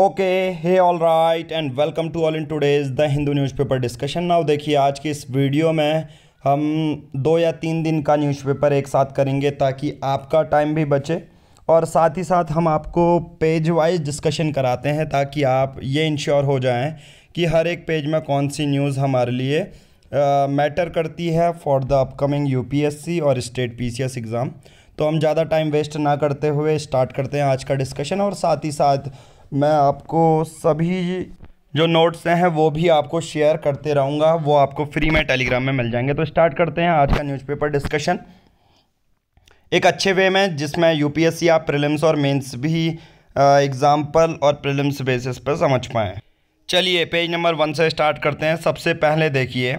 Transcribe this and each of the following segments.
okay hey all right and welcome to all in today's the Hindu newspaper discussion now देखिए आज की इस video में हम दो या तीन दिन का न्यूज़पेपर एक साथ करेंगे ताकि आपका टाइम भी बचे और साथ ही साथ हम आपको पेज वाइज डिस्कशन कराते हैं ताकि आप ये इंश्योर हो जाएं कि हर एक पेज में कौन सी न्यूज़ हमारे लिए मैटर uh, करती है फॉर द अपकमिंग यू और स्टेट पी एग्ज़ाम तो हम ज़्यादा टाइम वेस्ट ना करते हुए स्टार्ट करते हैं आज का डिस्कशन और साथ ही साथ मैं आपको सभी जो नोट्स हैं वो भी आपको शेयर करते रहूँगा वो आपको फ्री में टेलीग्राम में मिल जाएंगे तो स्टार्ट करते हैं आज का न्यूज़पेपर डिस्कशन एक अच्छे वे में जिसमें यूपीएससी आप प्रिलिम्स और मेंस भी एग्ज़ाम्पल और प्रिलिम्स बेसिस पर समझ पाएँ चलिए पेज नंबर वन से स्टार्ट करते हैं सबसे पहले देखिए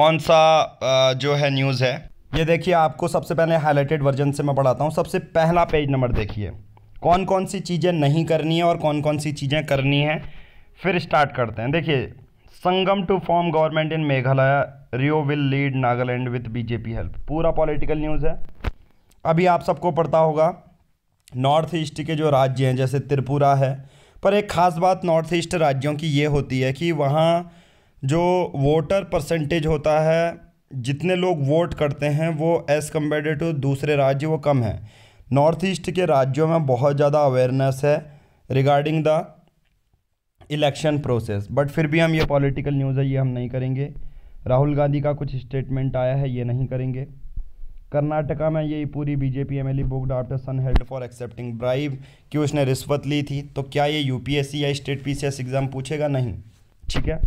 कौन सा जो है न्यूज़ है ये देखिए आपको सबसे पहले हाईलाइटेड वर्जन से मैं पढ़ाता हूँ सबसे पहला पेज नंबर देखिए कौन कौन सी चीज़ें नहीं करनी है और कौन कौन सी चीज़ें करनी है फिर स्टार्ट करते हैं देखिए Sangma to form government in Meghalaya Rio will lead Nagaland with BJP help पूरा पॉलिटिकल न्यूज़ है अभी आप सबको पता होगा नॉर्थ ईस्ट के जो राज्य हैं जैसे त्रिपुरा है पर एक ख़ास बात नॉर्थ ईस्ट राज्यों की ये होती है कि वहाँ जो वोटर परसेंटेज होता है जितने लोग वोट करते हैं वो एज़ कम्पेयर टू दूसरे राज्य वो कम है नॉर्थ ईस्ट के राज्यों में बहुत ज़्यादा अवेयरनेस है regarding the election process but फिर भी हम ये पॉलिटिकल न्यूज़ है ये हम नहीं करेंगे राहुल गांधी का कुछ स्टेटमेंट आया है ये नहीं करेंगे कर्नाटका में ये पूरी BJP M L book after son held for accepting bribe कि उसने रिश्वत ली थी तो क्या ये यू पी एस सी या state P C S exam पूछेगा नहीं ठीक है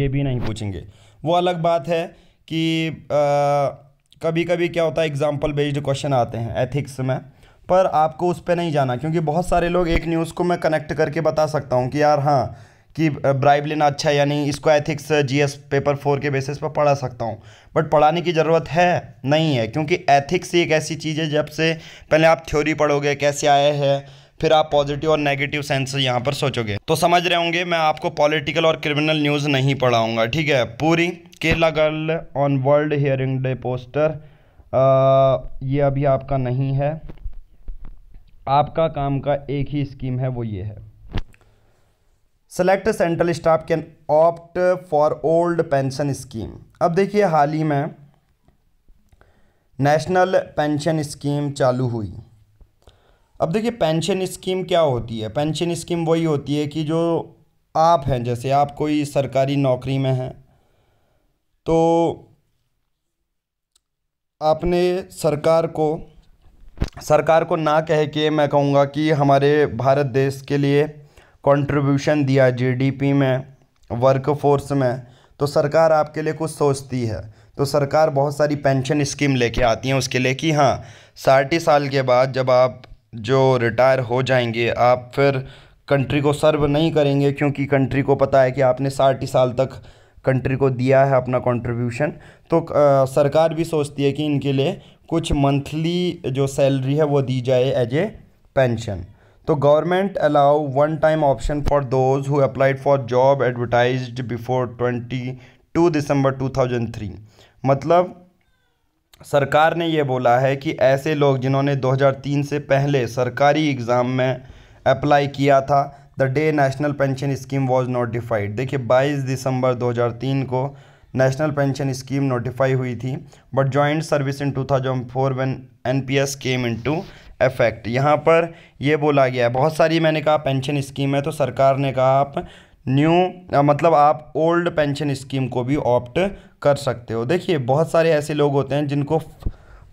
ये भी नहीं पूछेंगे वो अलग बात है कि आ, कभी कभी क्या होता है एग्जाम्पल बेस्ड क्वेश्चन आते हैं एथिक्स में पर आपको उस पर नहीं जाना क्योंकि बहुत सारे लोग एक न्यूज़ को मैं कनेक्ट करके बता सकता हूँ कि यार हाँ कि ब्राइब लेना अच्छा है यानी इसको एथिक्स जीएस पेपर फोर के बेसिस पर पढ़ा सकता हूँ बट पढ़ाने की ज़रूरत है नहीं है क्योंकि एथिक्स एक ऐसी चीज़ है जब से पहले आप थ्योरी पढ़ोगे कैसे आया है फिर आप पॉजिटिव और नेगेटिव सेंस से यहाँ पर सोचोगे तो समझ रहे होंगे मैं आपको पॉलिटिकल और क्रिमिनल न्यूज़ नहीं पढ़ाऊँगा ठीक है पूरी Kerala girl on world hearing day poster ये अभी आपका नहीं है आपका काम का एक ही स्कीम है वो ये है select central staff can opt for old pension scheme अब देखिए हाल ही में नेशनल पेंशन स्कीम चालू हुई अब देखिए पेंशन स्कीम क्या होती है पेंशन स्कीम वही होती है कि जो आप हैं जैसे आप कोई सरकारी नौकरी में हैं तो आपने सरकार को सरकार को ना कह के मैं कहूँगा कि हमारे भारत देश के लिए कंट्रीब्यूशन दिया जीडीपी में वर्कफोर्स में तो सरकार आपके लिए कुछ सोचती है तो सरकार बहुत सारी पेंशन स्कीम लेके आती है उसके लिए कि हाँ साठ साल के बाद जब आप जो रिटायर हो जाएंगे आप फिर कंट्री को सर्व नहीं करेंगे क्योंकि कंट्री को पता है कि आपने साठ साल तक कंट्री को दिया है अपना कंट्रीब्यूशन तो आ, सरकार भी सोचती है कि इनके लिए कुछ मंथली जो सैलरी है वो दी जाए एज ए पेंशन तो government allow one time option for those who applied for job advertise before twenty two December two thousand three मतलब सरकार ने यह बोला है कि ऐसे लोग जिन्होंने 2003 से पहले सरकारी एग्ज़ाम में अप्लाई किया था the day national pension scheme was notified देखिए 22 दिसंबर 2003 को नेशनल पेंशन स्कीम नोटिफाई हुई थी but joint service in two thousand four one N P S came into effect यहाँ पर यह बोला गया है बहुत सारी मैंने कहा पेंशन स्कीम है तो सरकार ने कहा आप न्यू मतलब आप ओल्ड पेंशन स्कीम को भी ऑप्ट कर सकते हो देखिए बहुत सारे ऐसे लोग होते हैं जिनको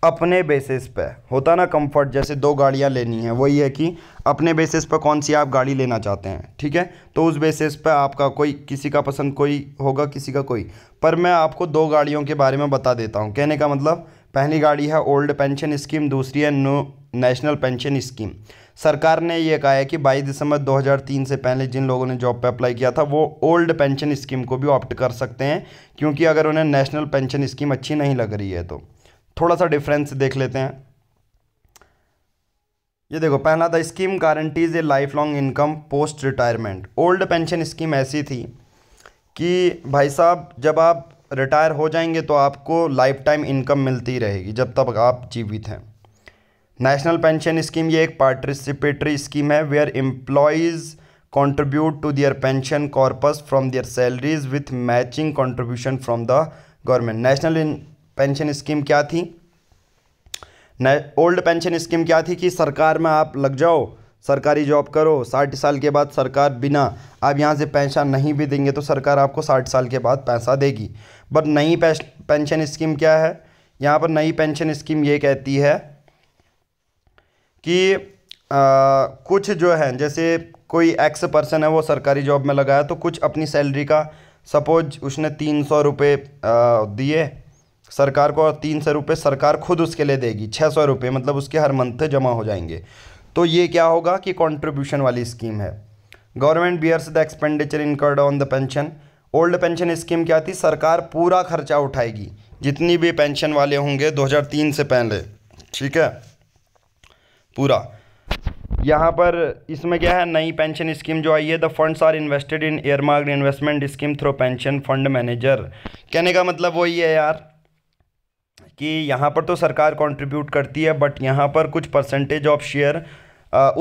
अपने बेसिस पे होता ना कंफर्ट जैसे दो गाड़ियाँ लेनी है वही है कि अपने बेसिस पे कौन सी आप गाड़ी लेना चाहते हैं ठीक है तो उस बेसिस पे आपका कोई किसी का पसंद कोई होगा किसी का कोई पर मैं आपको दो गाड़ियों के बारे में बता देता हूँ कहने का मतलब पहली गाड़ी है ओल्ड पेंशन स्कीम दूसरी है नो नेशनल पेंशन स्कीम सरकार ने यह कहा है कि 22 दिसंबर 2003 से पहले जिन लोगों ने जॉब पे अप्लाई किया था वो ओल्ड पेंशन स्कीम को भी ऑप्ट कर सकते हैं क्योंकि अगर उन्हें नेशनल पेंशन स्कीम अच्छी नहीं लग रही है तो थोड़ा सा डिफरेंस देख लेते हैं ये देखो पहला था scheme guarantees a life long income post retirement old pension scheme ऐसी थी कि भाई साहब जब आप रिटायर हो जाएंगे तो आपको लाइफ टाइम इनकम मिलती रहेगी जब तक आप जीवित हैं नेशनल पेंशन स्कीम ये एक पार्टिसिपेटरी स्कीम है where employees contribute to their pension corpus from their salaries with matching contribution from the government national pension scheme क्या थी ओल्ड पेंशन स्कीम क्या थी कि सरकार में आप लग जाओ सरकारी जॉब करो साठ साल के बाद सरकार बिना आप यहाँ से पेंशन नहीं भी देंगे तो सरकार आपको साठ साल के बाद पैसा देगी बट नई पेंशन स्कीम क्या है यहाँ पर नई पेंशन स्कीम ये कहती है कि आ, कुछ जो है जैसे कोई एक्स पर्सन है वो सरकारी जॉब में लगाया तो कुछ अपनी सैलरी का सपोज उसने तीन सौ रुपये दिए सरकार को और तीन सौ रुपये सरकार खुद उसके लिए देगी छः सौ रुपये मतलब उसके हर मंथ जमा हो जाएंगे तो ये क्या होगा कि कॉन्ट्रीब्यूशन वाली स्कीम है government bears the expenditure incurred on the pension old pension scheme क्या थी सरकार पूरा खर्चा उठाएगी जितनी भी पेंशन वाले होंगे 2003 से पहले ठीक है पूरा यहाँ पर इसमें क्या है नई पेंशन स्कीम जो आई है the funds are invested in earmark investment scheme through pension fund manager कहने का मतलब वही है यार कि यहाँ पर तो सरकार कंट्रीब्यूट करती है बट यहाँ पर कुछ परसेंटेज ऑफ शेयर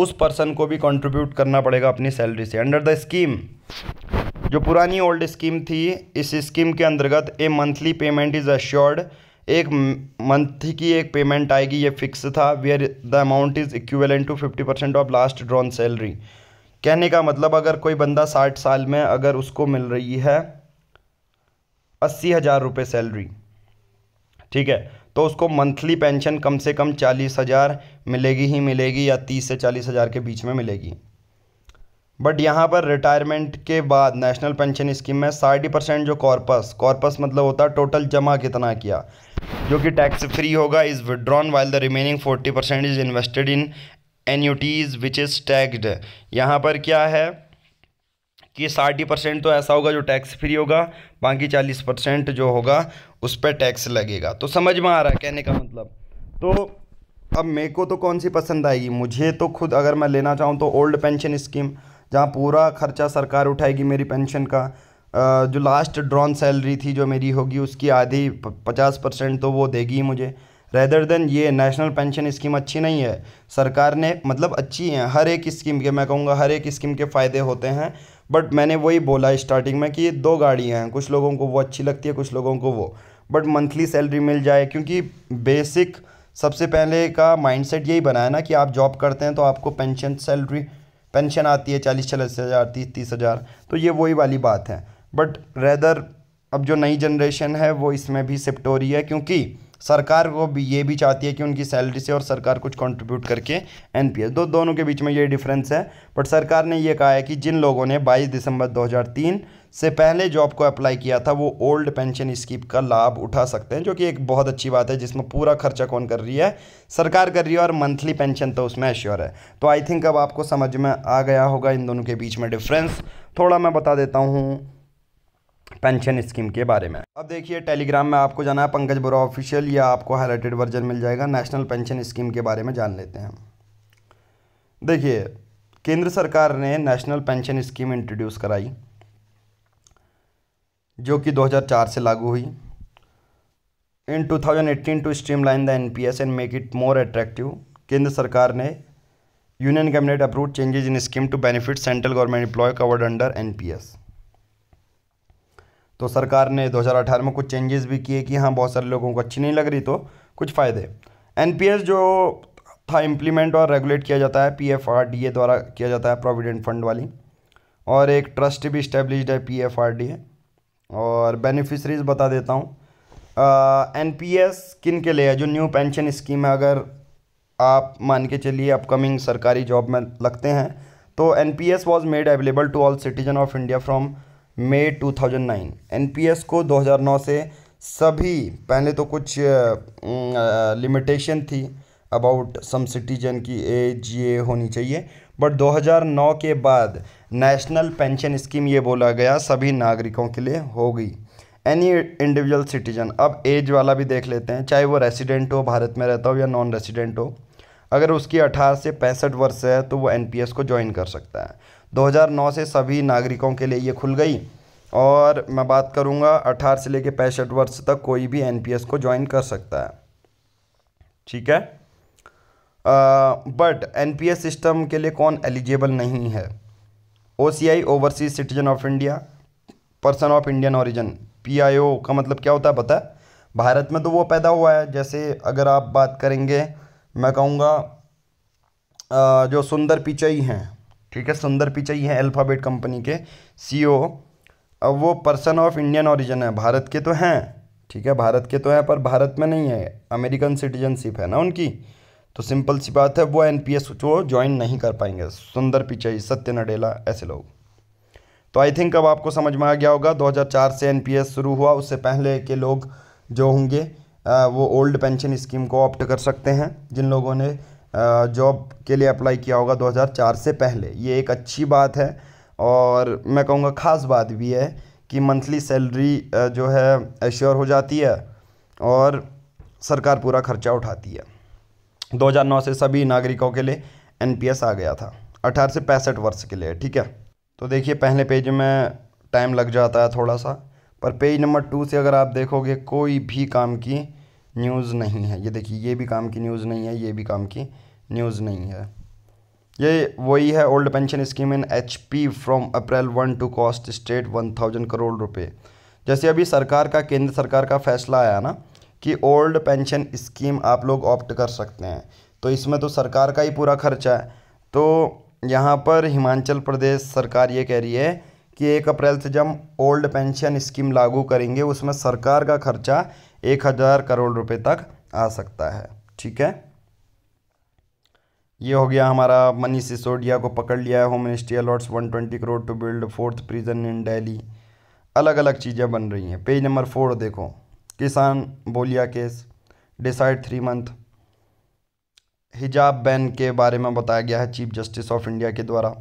उस पर्सन को भी कंट्रीब्यूट करना पड़ेगा अपनी सैलरी से अंडर द स्कीम जो पुरानी ओल्ड स्कीम थी इस स्कीम के अंतर्गत a monthly payment is assured एक मंथ की एक पेमेंट आएगी ये फिक्स था where the amount is equivalent to fifty percent of last drawn salary कहने का मतलब अगर कोई बंदा साठ साल में अगर उसको मिल रही है अस्सी हज़ार रुपये सैलरी ठीक है तो उसको मंथली पेंशन कम से कम चालीस हज़ार मिलेगी ही मिलेगी या तीस से चालीस हज़ार के बीच में मिलेगी बट यहाँ पर रिटायरमेंट के बाद नेशनल पेंशन स्कीम में साठ परसेंट जो कॉर्पस कॉर्पस मतलब होता है टोटल जमा कितना किया जो कि टैक्स फ्री होगा is withdrawn while the remaining forty percent is invested in annuities which is taxed यहाँ पर क्या है कि साठ परसेंट तो ऐसा होगा जो टैक्स फ्री होगा बाकी चालीस परसेंट जो होगा उस पर टैक्स लगेगा तो समझ में आ रहा है कहने का मतलब तो अब मेरे को तो कौन सी पसंद आएगी मुझे तो खुद अगर मैं लेना चाहूँ तो ओल्ड पेंशन स्कीम जहाँ पूरा खर्चा सरकार उठाएगी मेरी पेंशन का जो लास्ट ड्रॉन सैलरी थी जो मेरी होगी उसकी आधी पचास परसेंट तो वो देगी मुझे रेदर देन ये नेशनल पेंशन स्कीम अच्छी नहीं है सरकार ने मतलब अच्छी है हर एक स्कीम के मैं कहूँगा हर एक स्कीम के फ़ायदे होते हैं बट मैंने वही बोला स्टार्टिंग में कि ये दो गाड़ियाँ हैं कुछ लोगों को वो अच्छी लगती है कुछ लोगों को वो बट मंथली सैलरी मिल जाए क्योंकि बेसिक सबसे पहले का माइंडसेट यही बना है ना कि आप जॉब करते हैं तो आपको पेंशन सैलरी पेंशन आती है चालीस चालीस हज़ार तीस तीस हज़ार तो ये वही वाली बात है बट रेदर अब जो नई जनरेशन है वो इसमें भी शिफ्ट हो रही है क्योंकि सरकार को भी ये भी चाहती है कि उनकी सैलरी से और सरकार कुछ कंट्रीब्यूट करके एन पी एस दो दोनों के बीच में ये डिफरेंस है बट सरकार ने ये कहा है कि जिन लोगों ने 22 दिसंबर से पहले जॉब को अप्लाई किया था वो ओल्ड पेंशन स्कीम का लाभ उठा सकते हैं जो कि एक बहुत अच्छी बात है जिसमें पूरा खर्चा कौन कर रही है सरकार कर रही है और मंथली पेंशन तो उसमें एश्योर है तो आई थिंक अब आपको समझ में आ गया होगा इन दोनों के बीच में डिफरेंस थोड़ा मैं बता देता हूँ पेंशन स्कीम के बारे में अब देखिए टेलीग्राम में आपको जाना है पंकज बोरा ऑफिशियल या आपको हाईलाइटेड वर्जन मिल जाएगा नेशनल पेंशन स्कीम के बारे में जान लेते हैं देखिए केंद्र सरकार ने नेशनल पेंशन स्कीम इंट्रोड्यूस कराई जो कि 2004 से लागू हुई in 2018 to streamline the N P S and make it more attractive केंद्र सरकार ने union cabinet approve changes in scheme to benefit central government employ covered under N P S तो सरकार ने 2018 में कुछ चेंजेस भी किए कि हाँ बहुत सारे लोगों को अच्छी नहीं लग रही तो कुछ फ़ायदे एन पी एस जो था इम्प्लीमेंट और रेगुलेट किया जाता है P F R D A द्वारा किया जाता है प्रोविडेंट फंड वाली और एक ट्रस्ट भी इस्टेब्लिश है P F R D A और बेनिफिशरीज़ बता देता हूँ एन पी एस किन के लिए है जो न्यू पेंशन स्कीम है अगर आप मान के चलिए अपकमिंग सरकारी जॉब में लगते हैं तो N P S was made available to all citizen of India from in 2009 एस को 2009 से सभी पहले तो कुछ लिमिटेशन थी अबाउट सम सिटीजन की एज ये होनी चाहिए बट 2009 के बाद नेशनल पेंशन स्कीम ये बोला गया सभी नागरिकों के लिए होगी एनी इंडिविजुअल सिटीजन अब एज वाला भी देख लेते हैं चाहे वो रेसिडेंट हो भारत में रहता हो या नॉन रेसिडेंट हो अगर उसकी 18 से पैंसठ वर्ष है तो वो एन को ज्वाइन कर सकता है 2009 से सभी नागरिकों के लिए ये खुल गई और मैं बात करूँगा अठारह से लेकर पैंसठ वर्ष तक कोई भी एन को ज्वाइन कर सकता है ठीक है but N P S system के लिए कौन एलिजिबल नहीं है O C I overseas citizen of India person of Indian origin P I O का मतलब क्या होता है पता है भारत में तो वो पैदा हुआ है जैसे अगर आप बात करेंगे मैं कहूँगा जो सुंदर पिचई हैं ठीक है सुंदर पिचई हैं अल्फ़ाबेट कंपनी के ओ e अब वो पर्सन ऑफ इंडियन ऑरिजन है भारत के तो हैं ठीक है भारत के तो हैं पर भारत में नहीं है अमेरिकन सिटीजनशिप है ना उनकी तो सिंपल सी बात है वो एन पी एस ज्वाइन नहीं कर पाएंगे सुंदर पिचाई सत्य नडेला ऐसे लोग तो आई थिंक अब आपको समझ में आ गया होगा 2004 से एन शुरू हुआ उससे पहले के लोग जो होंगे वो ओल्ड पेंशन स्कीम को ऑप्ट कर सकते हैं जिन लोगों ने जॉब के लिए अप्लाई किया होगा 2004 से पहले ये एक अच्छी बात है और मैं कहूँगा ख़ास बात भी है कि मंथली सैलरी जो है एश्योर हो जाती है और सरकार पूरा खर्चा उठाती है 2009 से सभी नागरिकों के लिए एनपीएस आ गया था अठारह से पैंसठ वर्ष के लिए ठीक है तो देखिए पहले पेज में टाइम लग जाता है थोड़ा सा पर पेज नंबर टू से अगर आप देखोगे कोई भी काम की न्यूज़ नहीं है ये देखिए ये भी काम की न्यूज़ नहीं है ये भी काम की न्यूज़ नहीं है ये वही है old pension scheme in H P from April one to cost state one thousand crore रुपये जैसे अभी सरकार का केंद्र सरकार का फैसला आया ना कि ओल्ड पेंशन स्कीम आप लोग ऑप्ट कर सकते हैं तो इसमें तो सरकार का ही पूरा खर्चा है तो यहाँ पर हिमाचल प्रदेश सरकार ये कह रही है कि एक अप्रैल से जब ओल्ड पेंशन स्कीम लागू करेंगे उसमें सरकार का खर्चा एक हज़ार करोड़ रुपए तक आ सकता है ठीक है ये हो गया हमारा मनीष सिसोडिया को पकड़ लिया है home ministry allots one twenty crore to build fourth prison in Delhi अलग अलग चीज़ें बन रही हैं पेज नंबर फोर देखो किसान बोलिया केस डिसाइड थ्री मंथ हिजाब बैन के बारे में बताया गया है चीफ जस्टिस ऑफ इंडिया के द्वारा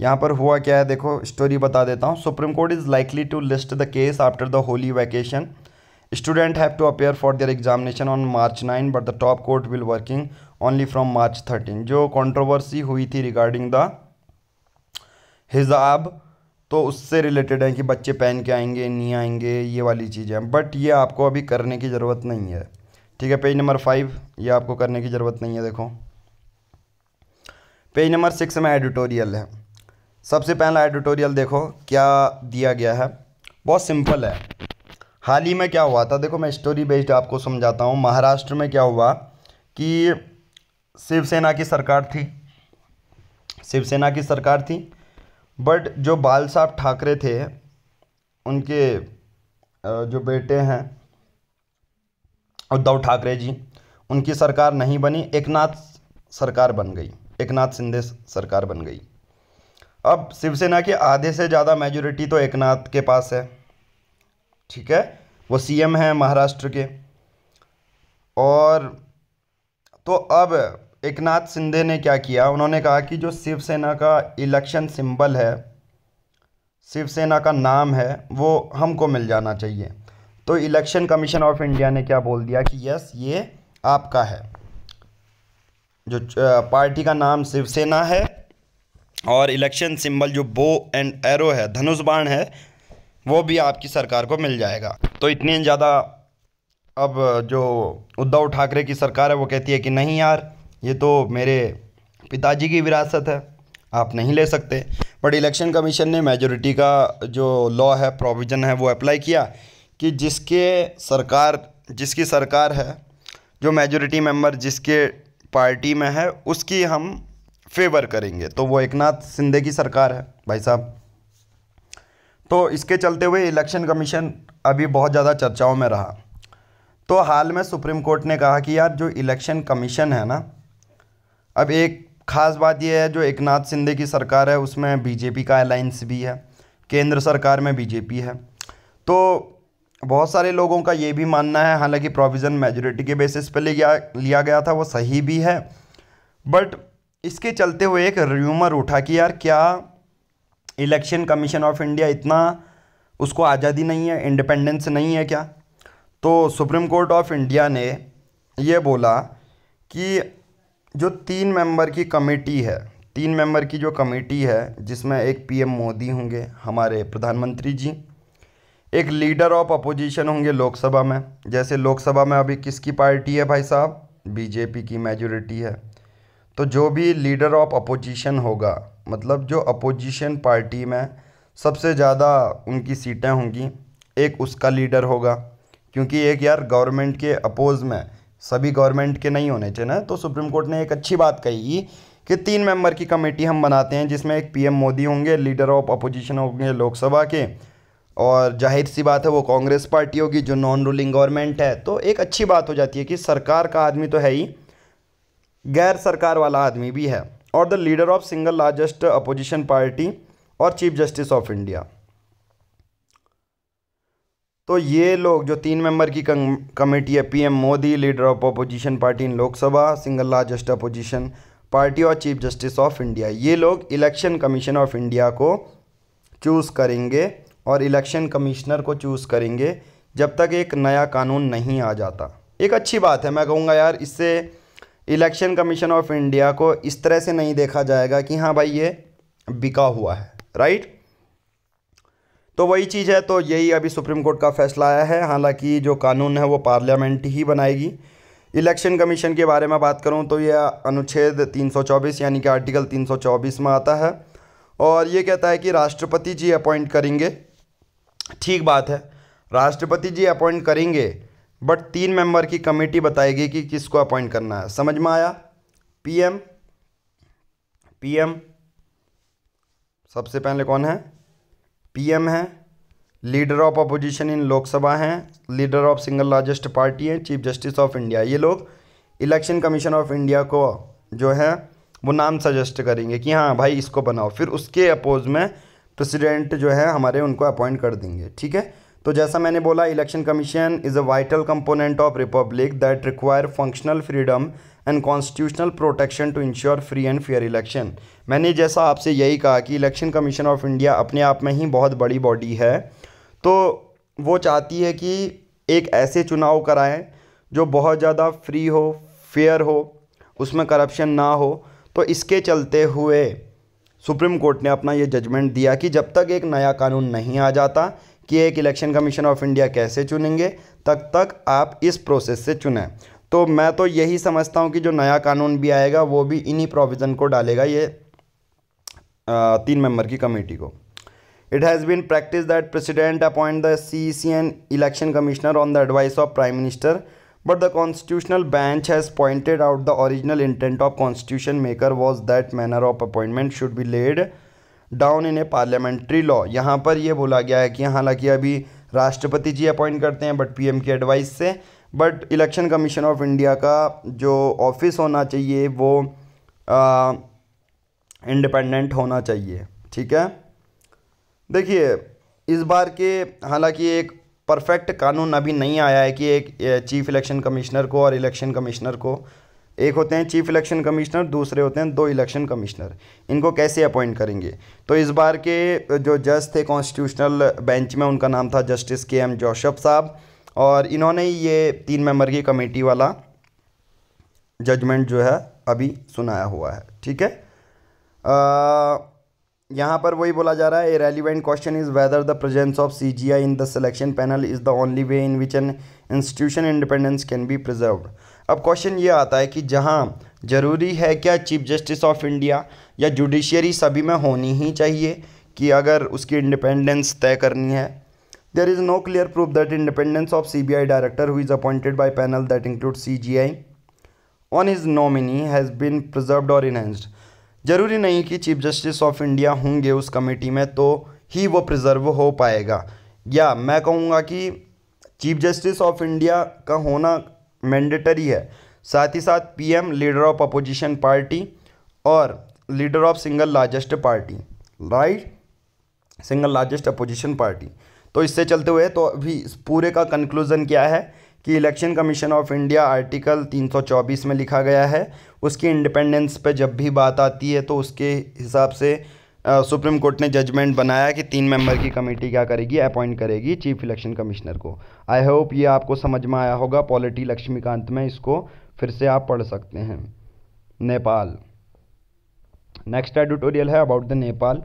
यहाँ पर हुआ क्या है देखो स्टोरी बता देता हूँ supreme court is likely to list the case after the Holi vacation student have to appear for their examination on March nine but the top court will working only from March thirteen जो controversy हुई थी regarding the हिजाब तो उससे related हैं कि बच्चे पहन के आएंगे नहीं आएंगे ये वाली चीज़ें बट ये आपको अभी करने की ज़रूरत नहीं है ठीक है पेज नंबर फाइव ये आपको करने की ज़रूरत नहीं है देखो पेज नंबर सिक्स में एडिटोरियल है सबसे पहला एडिटोरियल देखो क्या दिया गया है बहुत सिंपल है हाल ही में क्या हुआ था देखो मैं स्टोरी बेस्ड आपको समझाता हूँ महाराष्ट्र में क्या हुआ कि शिवसेना की सरकार थी शिवसेना की सरकार थी बट जो बाल साहब ठाकरे थे उनके जो बेटे हैं उद्धव ठाकरे जी उनकी सरकार नहीं बनी एक नाथ सरकार बन गई एक नाथ शिंदे सरकार बन गई अब शिवसेना के आधे से ज़्यादा मेजोरिटी तो एक नाथ के पास है ठीक है वो सीएम हैं महाराष्ट्र के और तो अब एक नाथ शिंदे ने क्या किया उन्होंने कहा कि जो शिवसेना का इलेक्शन सिंबल है शिवसेना का नाम है वो हमको मिल जाना चाहिए तो इलेक्शन कमीशन ऑफ इंडिया ने क्या बोल दिया कि यस ये आपका है जो पार्टी का नाम शिवसेना है और इलेक्शन सिंबल जो बो एंड एरो है धनुष बाण है वो भी आपकी सरकार को मिल जाएगा तो इतने ज़्यादा अब जो उद्धव ठाकरे की सरकार है वो कहती है कि नहीं यार ये तो मेरे पिताजी की विरासत है आप नहीं ले सकते बट इलेक्शन कमीशन ने मेजोरिटी का जो लॉ है प्रोविज़न है वो अप्लाई किया कि जिसके सरकार जिसकी सरकार है जो मेजोरिटी मेंबर जिसके पार्टी में है उसकी हम फेवर करेंगे तो वो एक नाथ सिंधे की सरकार है भाई साहब तो इसके चलते हुए इलेक्शन कमीशन अभी बहुत ज़्यादा चर्चाओं में रहा तो हाल में सुप्रीम कोर्ट ने कहा कि यार जो इलेक्शन कमीशन है ना अब एक ख़ास बात यह है जो एक नाथ शिंदे की सरकार है उसमें बीजेपी का अलाइंस भी है केंद्र सरकार में बीजेपी है तो बहुत सारे लोगों का ये भी मानना है हालांकि प्रोविज़न मेजोरिटी के बेसिस ले लिया लिया गया था वो सही भी है बट इसके चलते हुए एक र्यूमर उठा कि यार क्या इलेक्शन कमीशन ऑफ इंडिया इतना उसको आज़ादी नहीं है इंडिपेंडेंस नहीं है क्या तो सुप्रीम कोर्ट ऑफ इंडिया ने ये बोला कि जो तीन मेंबर की कमेटी है तीन मेंबर की जो कमेटी है जिसमें एक पीएम मोदी होंगे हमारे प्रधानमंत्री जी एक लीडर ऑफ अपोजिशन होंगे लोकसभा में जैसे लोकसभा में अभी किसकी पार्टी है भाई साहब बीजेपी की मेजोरिटी है तो जो भी लीडर ऑफ अपोजिशन होगा मतलब जो अपोजिशन पार्टी में सबसे ज़्यादा उनकी सीटें होंगी एक उसका लीडर होगा क्योंकि एक यार गवर्नमेंट के अपोज़ में सभी गवर्नमेंट के नहीं होने चाहिए ना तो सुप्रीम कोर्ट ने एक अच्छी बात कही कि तीन मेंबर की कमेटी हम बनाते हैं जिसमें एक पीएम मोदी होंगे लीडर ऑफ अपोजिशन होंगे लोकसभा के और जाहिर सी बात है वो कांग्रेस पार्टी होगी जो नॉन रूलिंग गवर्नमेंट है तो एक अच्छी बात हो जाती है कि सरकार का आदमी तो है ही गैर सरकार वाला आदमी भी है और the leader of single largest opposition party और चीफ जस्टिस ऑफ इंडिया तो ये लोग जो तीन मेंबर की कमेटी है PM Modi leader of opposition party in Lok Sabha single largest opposition party और चीफ जस्टिस ऑफ इंडिया ये लोग इलेक्शन कमीशन ऑफ इंडिया को चूज़ करेंगे और इलेक्शन कमिश्नर को चूज़ करेंगे जब तक एक नया कानून नहीं आ जाता एक अच्छी बात है मैं कहूँगा यार इससे इलेक्शन कमीशन ऑफ इंडिया को इस तरह से नहीं देखा जाएगा कि हाँ भाई ये बिका हुआ है राइट तो वही चीज़ है तो यही अभी सुप्रीम कोर्ट का फैसला आया है हालांकि जो कानून है वो पार्लियामेंट ही बनाएगी इलेक्शन कमीशन के बारे में बात करूं तो यह अनुच्छेद 324 यानी कि आर्टिकल 324 में आता है और ये कहता है कि राष्ट्रपति जी अपॉइंट करेंगे ठीक बात है राष्ट्रपति जी अपॉइंट करेंगे बट तीन मेंबर की कमेटी बताएगी कि किसको अपॉइंट करना है समझ में आया पीएम पीएम सबसे पहले कौन है पीएम हैं leader of opposition in Lok Sabha हैं leader of single largest party हैं चीफ जस्टिस ऑफ इंडिया ये लोग इलेक्शन कमीशन ऑफ इंडिया को जो है वो नाम सजेस्ट करेंगे कि हाँ भाई इसको बनाओ फिर उसके अपोज में प्रेसिडेंट जो है हमारे उनको अपॉइंट कर देंगे ठीक है तो जैसा मैंने बोला election commission is a vital component of republic that require functional freedom and constitutional protection to ensure free and fair election मैंने जैसा आपसे यही कहा कि इलेक्शन कमीशन ऑफ इंडिया अपने आप में ही बहुत बड़ी बॉडी है तो वो चाहती है कि एक ऐसे चुनाव कराएं जो बहुत ज़्यादा फ्री हो फेयर हो उसमें करप्शन ना हो तो इसके चलते हुए सुप्रीम कोर्ट ने अपना ये जजमेंट दिया कि जब तक एक नया कानून नहीं आ जाता कि एक इलेक्शन कमीशन ऑफ इंडिया कैसे चुनेंगे तब तक आप इस प्रोसेस से चुनें तो मैं तो यही समझता हूँ कि जो नया कानून भी आएगा वो भी इन्हीं प्रोविज़न को डालेगा ये तीन मेंबर की कमेटी को it has been practice that president appoint the C C N election commissioner on the advice of prime minister but the constitutional bench has pointed out the original intent of constitution maker was that manner of appointment should be laid down in a parliamentary law यहाँ पर यह बोला गया है कि हालांकि अभी राष्ट्रपति जी अपॉइंट करते हैं बट पीएम की एडवाइस से but election commission of India का जो ऑफिस होना चाहिए वो इंडिपेंडेंट होना चाहिए ठीक है देखिए इस बार के हालांकि एक परफेक्ट कानून अभी नहीं आया है कि एक चीफ़ इलेक्शन कमिश्नर को और इलेक्शन कमिश्नर को एक होते हैं चीफ इलेक्शन कमिश्नर दूसरे होते हैं दो इलेक्शन कमिश्नर इनको कैसे अपॉइंट करेंगे तो इस बार के जो जज थे कॉन्स्टिट्यूशनल बेंच में उनका नाम था जस्टिस के एम जोशफ साहब और इन्होंने ये तीन मेंबर की कमेटी वाला जजमेंट जो है अभी सुनाया हुआ है ठीक है यहाँ पर वही बोला जा रहा है a relevant question is whether the presence of C J I in the selection panel is the only way in which an institution independence can be preserved अब क्वेश्चन ये आता है कि जहाँ ज़रूरी है क्या चीफ जस्टिस ऑफ इंडिया या जुडिशियरी सभी में होनी ही चाहिए कि अगर उसकी इंडिपेंडेंस तय करनी है there is no clear proof that independence of C B I director who is appointed by panel that include C J I on his nominee has been preserve और इनहेंस्ड जरूरी नहीं कि चीफ जस्टिस ऑफ इंडिया होंगे उस committee में तो ही वो preserve हो पाएगा या मैं कहूँगा कि चीफ जस्टिस ऑफ इंडिया का होना मैंडेटरी है साथ ही साथ PM leader of opposition party और leader of single largest party right single largest opposition party तो इससे चलते हुए तो अभी इस पूरे का कंक्लूज़न क्या है कि election commission of India article 324 में लिखा गया है उसकी इंडिपेंडेंस पे जब भी बात आती है तो उसके हिसाब से सुप्रीम कोर्ट ने जजमेंट बनाया कि तीन मेंबर की कमेटी क्या करेगी अपॉइंट करेगी चीफ इलेक्शन कमिश्नर को आई होप ये आपको समझ में आया होगा पॉलिटी लक्ष्मीकांत में इसको फिर से आप पढ़ सकते हैं नेपाल नेक्स्ट एडिटोरियल है अबाउट द नेपाल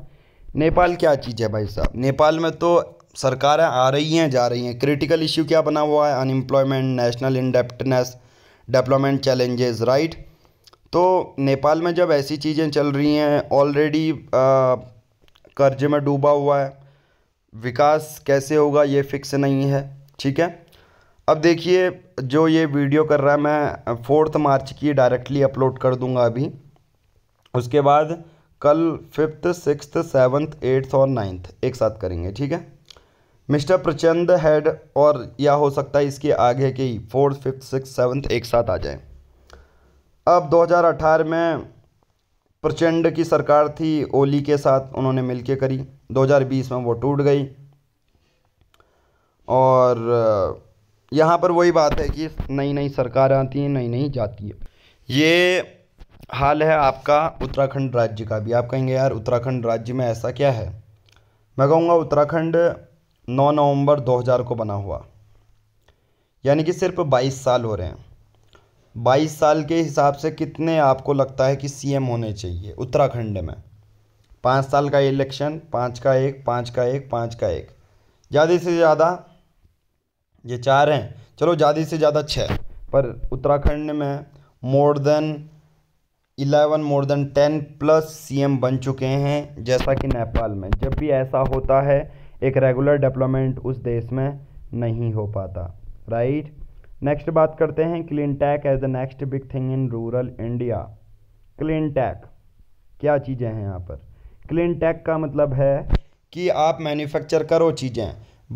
नेपाल क्या चीज़ है भाई साहब नेपाल में तो सरकारें आ रही हैं जा रही हैं क्रिटिकल इश्यू क्या बना हुआ है unemployment national indebtedness development challenges right तो नेपाल में जब ऐसी चीज़ें चल रही हैं ऑलरेडी कर्जे में डूबा हुआ है विकास कैसे होगा ये फिक्स नहीं है ठीक है अब देखिए जो ये वीडियो कर रहा है मैं फोर्थ मार्च की डायरेक्टली अपलोड कर दूंगा अभी उसके बाद कल फिफ्थ सिक्स सेवन्थ एट्थ और नाइन्थ एक साथ करेंगे ठीक है मिस्टर प्रचंड हेड और या हो सकता है इसके आगे के ही फोर्थ फिफ्थ सिक्स सेवन्थ एक साथ आ जाए अब 2018 में प्रचंड की सरकार थी ओली के साथ उन्होंने मिलके करी 2020 में वो टूट गई और यहाँ पर वही बात है कि नई नई सरकार आती है नई नई जाती है ये हाल है आपका उत्तराखंड राज्य का भी आप कहेंगे यार उत्तराखंड राज्य में ऐसा क्या है मैं कहूँगा उत्तराखंड 9 नवंबर 2000 को बना हुआ यानी कि सिर्फ 22 साल हो रहे हैं बाईस साल के हिसाब से कितने आपको लगता है कि सीएम होने चाहिए उत्तराखंड में पाँच साल का इलेक्शन पाँच का एक पाँच का एक पाँच का एक ज़्यादा से ज़्यादा ये चार हैं चलो ज़्यादा से ज़्यादा छः पर उत्तराखंड में more than eleven more than ten plus CM बन चुके हैं जैसा कि नेपाल में जब भी ऐसा होता है एक रेगुलर डेवलपमेंट उस देश में नहीं हो पाता राइट नेक्स्ट बात करते हैं clean tech as the next big thing in rural India clean tech क्या चीज़ें हैं यहाँ पर क्लीन टैक का मतलब है कि आप मैन्युफैक्चर करो चीज़ें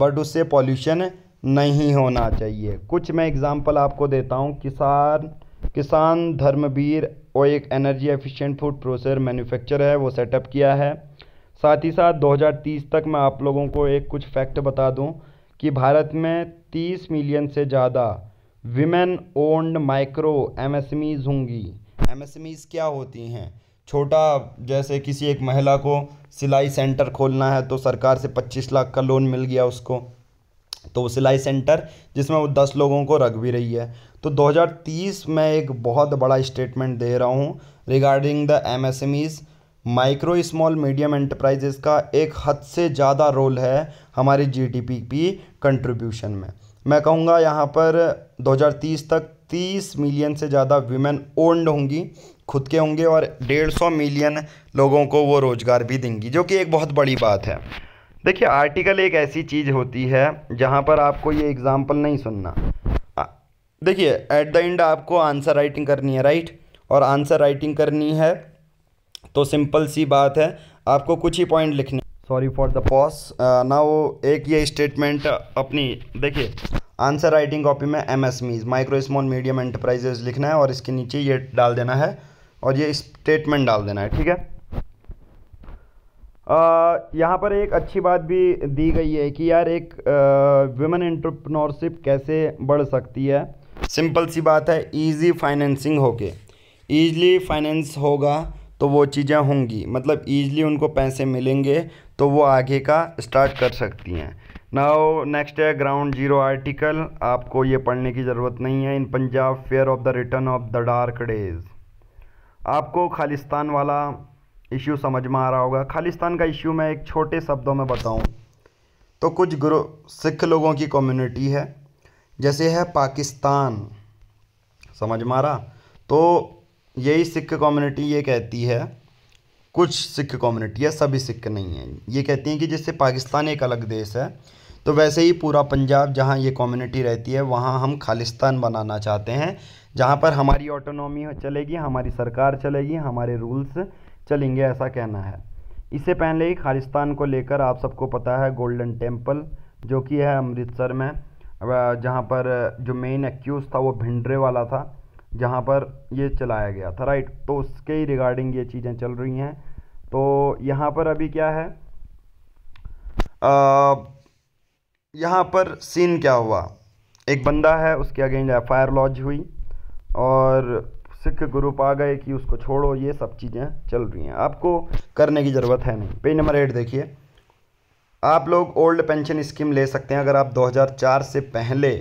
बट उससे पॉल्यूशन नहीं होना चाहिए कुछ मैं एग्ज़ाम्पल आपको देता हूँ किसान किसान धर्मवीर और एक energy efficient food processor manufacture है वो सेटअप किया है साथ ही साथ 2030 तक मैं आप लोगों को एक कुछ फैक्ट बता दूँ कि भारत में 30 मिलियन से ज़्यादा विमेन ओन्ड माइक्रो एमएसएमईज होंगी एमएसएमईज क्या होती हैं छोटा जैसे किसी एक महिला को सिलाई सेंटर खोलना है तो सरकार से 25 लाख का लोन मिल गया उसको तो वो सिलाई सेंटर जिसमें वो दस लोगों को रख भी रही है तो 2030 में एक बहुत बड़ा स्टेटमेंट दे रहा हूँ regarding the M M S Es micro small medium enterprises का एक हद से ज़्यादा रोल है हमारे डी की कंट्रीब्यूशन में मैं कहूँगा यहाँ पर 2030 तक 30 मिलियन से ज़्यादा वीमेन ओल्ड होंगी खुद के होंगे और डेढ़ सौ मिलियन लोगों को वो रोज़गार भी देंगी जो कि एक बहुत बड़ी बात है देखिए आर्टिकल एक ऐसी चीज़ होती है जहाँ पर आपको ये एग्ज़ाम्पल नहीं सुनना देखिए एट द एंड आपको आंसर राइटिंग करनी है राइट और आंसर राइटिंग करनी है तो सिंपल सी बात है आपको कुछ ही पॉइंट लिखने सॉरी फॉर द पॉस ना वो एक ये स्टेटमेंट अपनी देखिए आंसर राइटिंग कॉपी में M S MEs micro small medium enterprises लिखना है और इसके नीचे ये डाल देना है और ये स्टेटमेंट डाल देना है ठीक है uh, यहाँ पर एक अच्छी बात भी दी गई है कि यार एक वुमेन uh, एंटरप्रनोरशिप कैसे बढ़ सकती है सिंपल सी बात है इजी फाइनेंसिंग होके ईजली फाइनेंस होगा तो वो चीज़ें होंगी मतलब ईज़िली उनको पैसे मिलेंगे तो वो आगे का स्टार्ट कर सकती हैं नाउ नेक्स्ट है ग्राउंड जीरो आर्टिकल आपको ये पढ़ने की ज़रूरत नहीं है in Punjab fair of the return of the dark days आपको खालिस्तान वाला इशू समझ में आ रहा होगा खालिस्तान का इशू मैं एक छोटे शब्दों में बताऊं तो कुछ गुरु सिख लोगों की कम्युनिटी है जैसे है पाकिस्तान समझ मारा तो यही सिख कम्युनिटी ये कहती है कुछ सिख कम्युनिटी है सभी सिख नहीं है ये कहती हैं कि जैसे पाकिस्तान एक अलग देश है तो वैसे ही पूरा पंजाब जहाँ ये कम्युनिटी रहती है वहाँ हम खालिस्तान बनाना चाहते हैं जहाँ पर हमारी ऑटोनॉमी चलेगी हमारी सरकार चलेगी हमारे रूल्स चलेंगे ऐसा कहना है इससे पहले ही खालिस्तान को लेकर आप सबको पता है गोल्डन टेम्पल जो कि है अमृतसर में जहाँ पर जो मेन एक्यूज़ था वो भिंडरे वाला था जहाँ पर ये चलाया गया था राइट तो उसके ही रिगार्डिंग ये चीज़ें चल रही हैं तो यहाँ पर अभी क्या है यहाँ पर सीन क्या हुआ एक बंदा है उसके अगेंस्ट एफ आई लॉन्च हुई और सिख ग्रुप आ गए कि उसको छोड़ो ये सब चीज़ें चल रही हैं आपको करने की ज़रूरत है नहीं पेज नंबर एट देखिए आप लोग ओल्ड पेंशन स्कीम ले सकते हैं अगर आप 2004 से पहले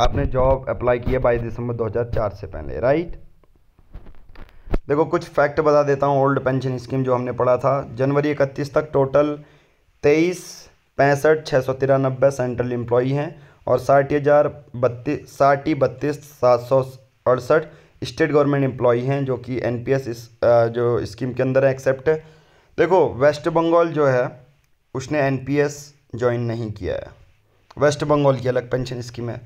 आपने जॉब अप्लाई किया बाईस दिसंबर 2004 से पहले राइट देखो कुछ फैक्ट बता देता हूँ ओल्ड पेंशन स्कीम जो हमने पढ़ा था जनवरी इकतीस तक टोटल तेईस पैंसठ छः सौ तिरानबे सेंट्रल इम्प्लॉई हैं और साठ हज़ार बत्तीस साठी बत्तीस सात सौ अड़सठ स्टेट गवर्नमेंट एम्प्लॉई हैं जो कि एन पी एस इस जो स्कीम के अंदर है एक्सेप्ट है देखो वेस्ट बंगाल जो है उसने एन पी एस ज्वाइन नहीं किया है वेस्ट बंगाल की अलग पेंशन स्कीम है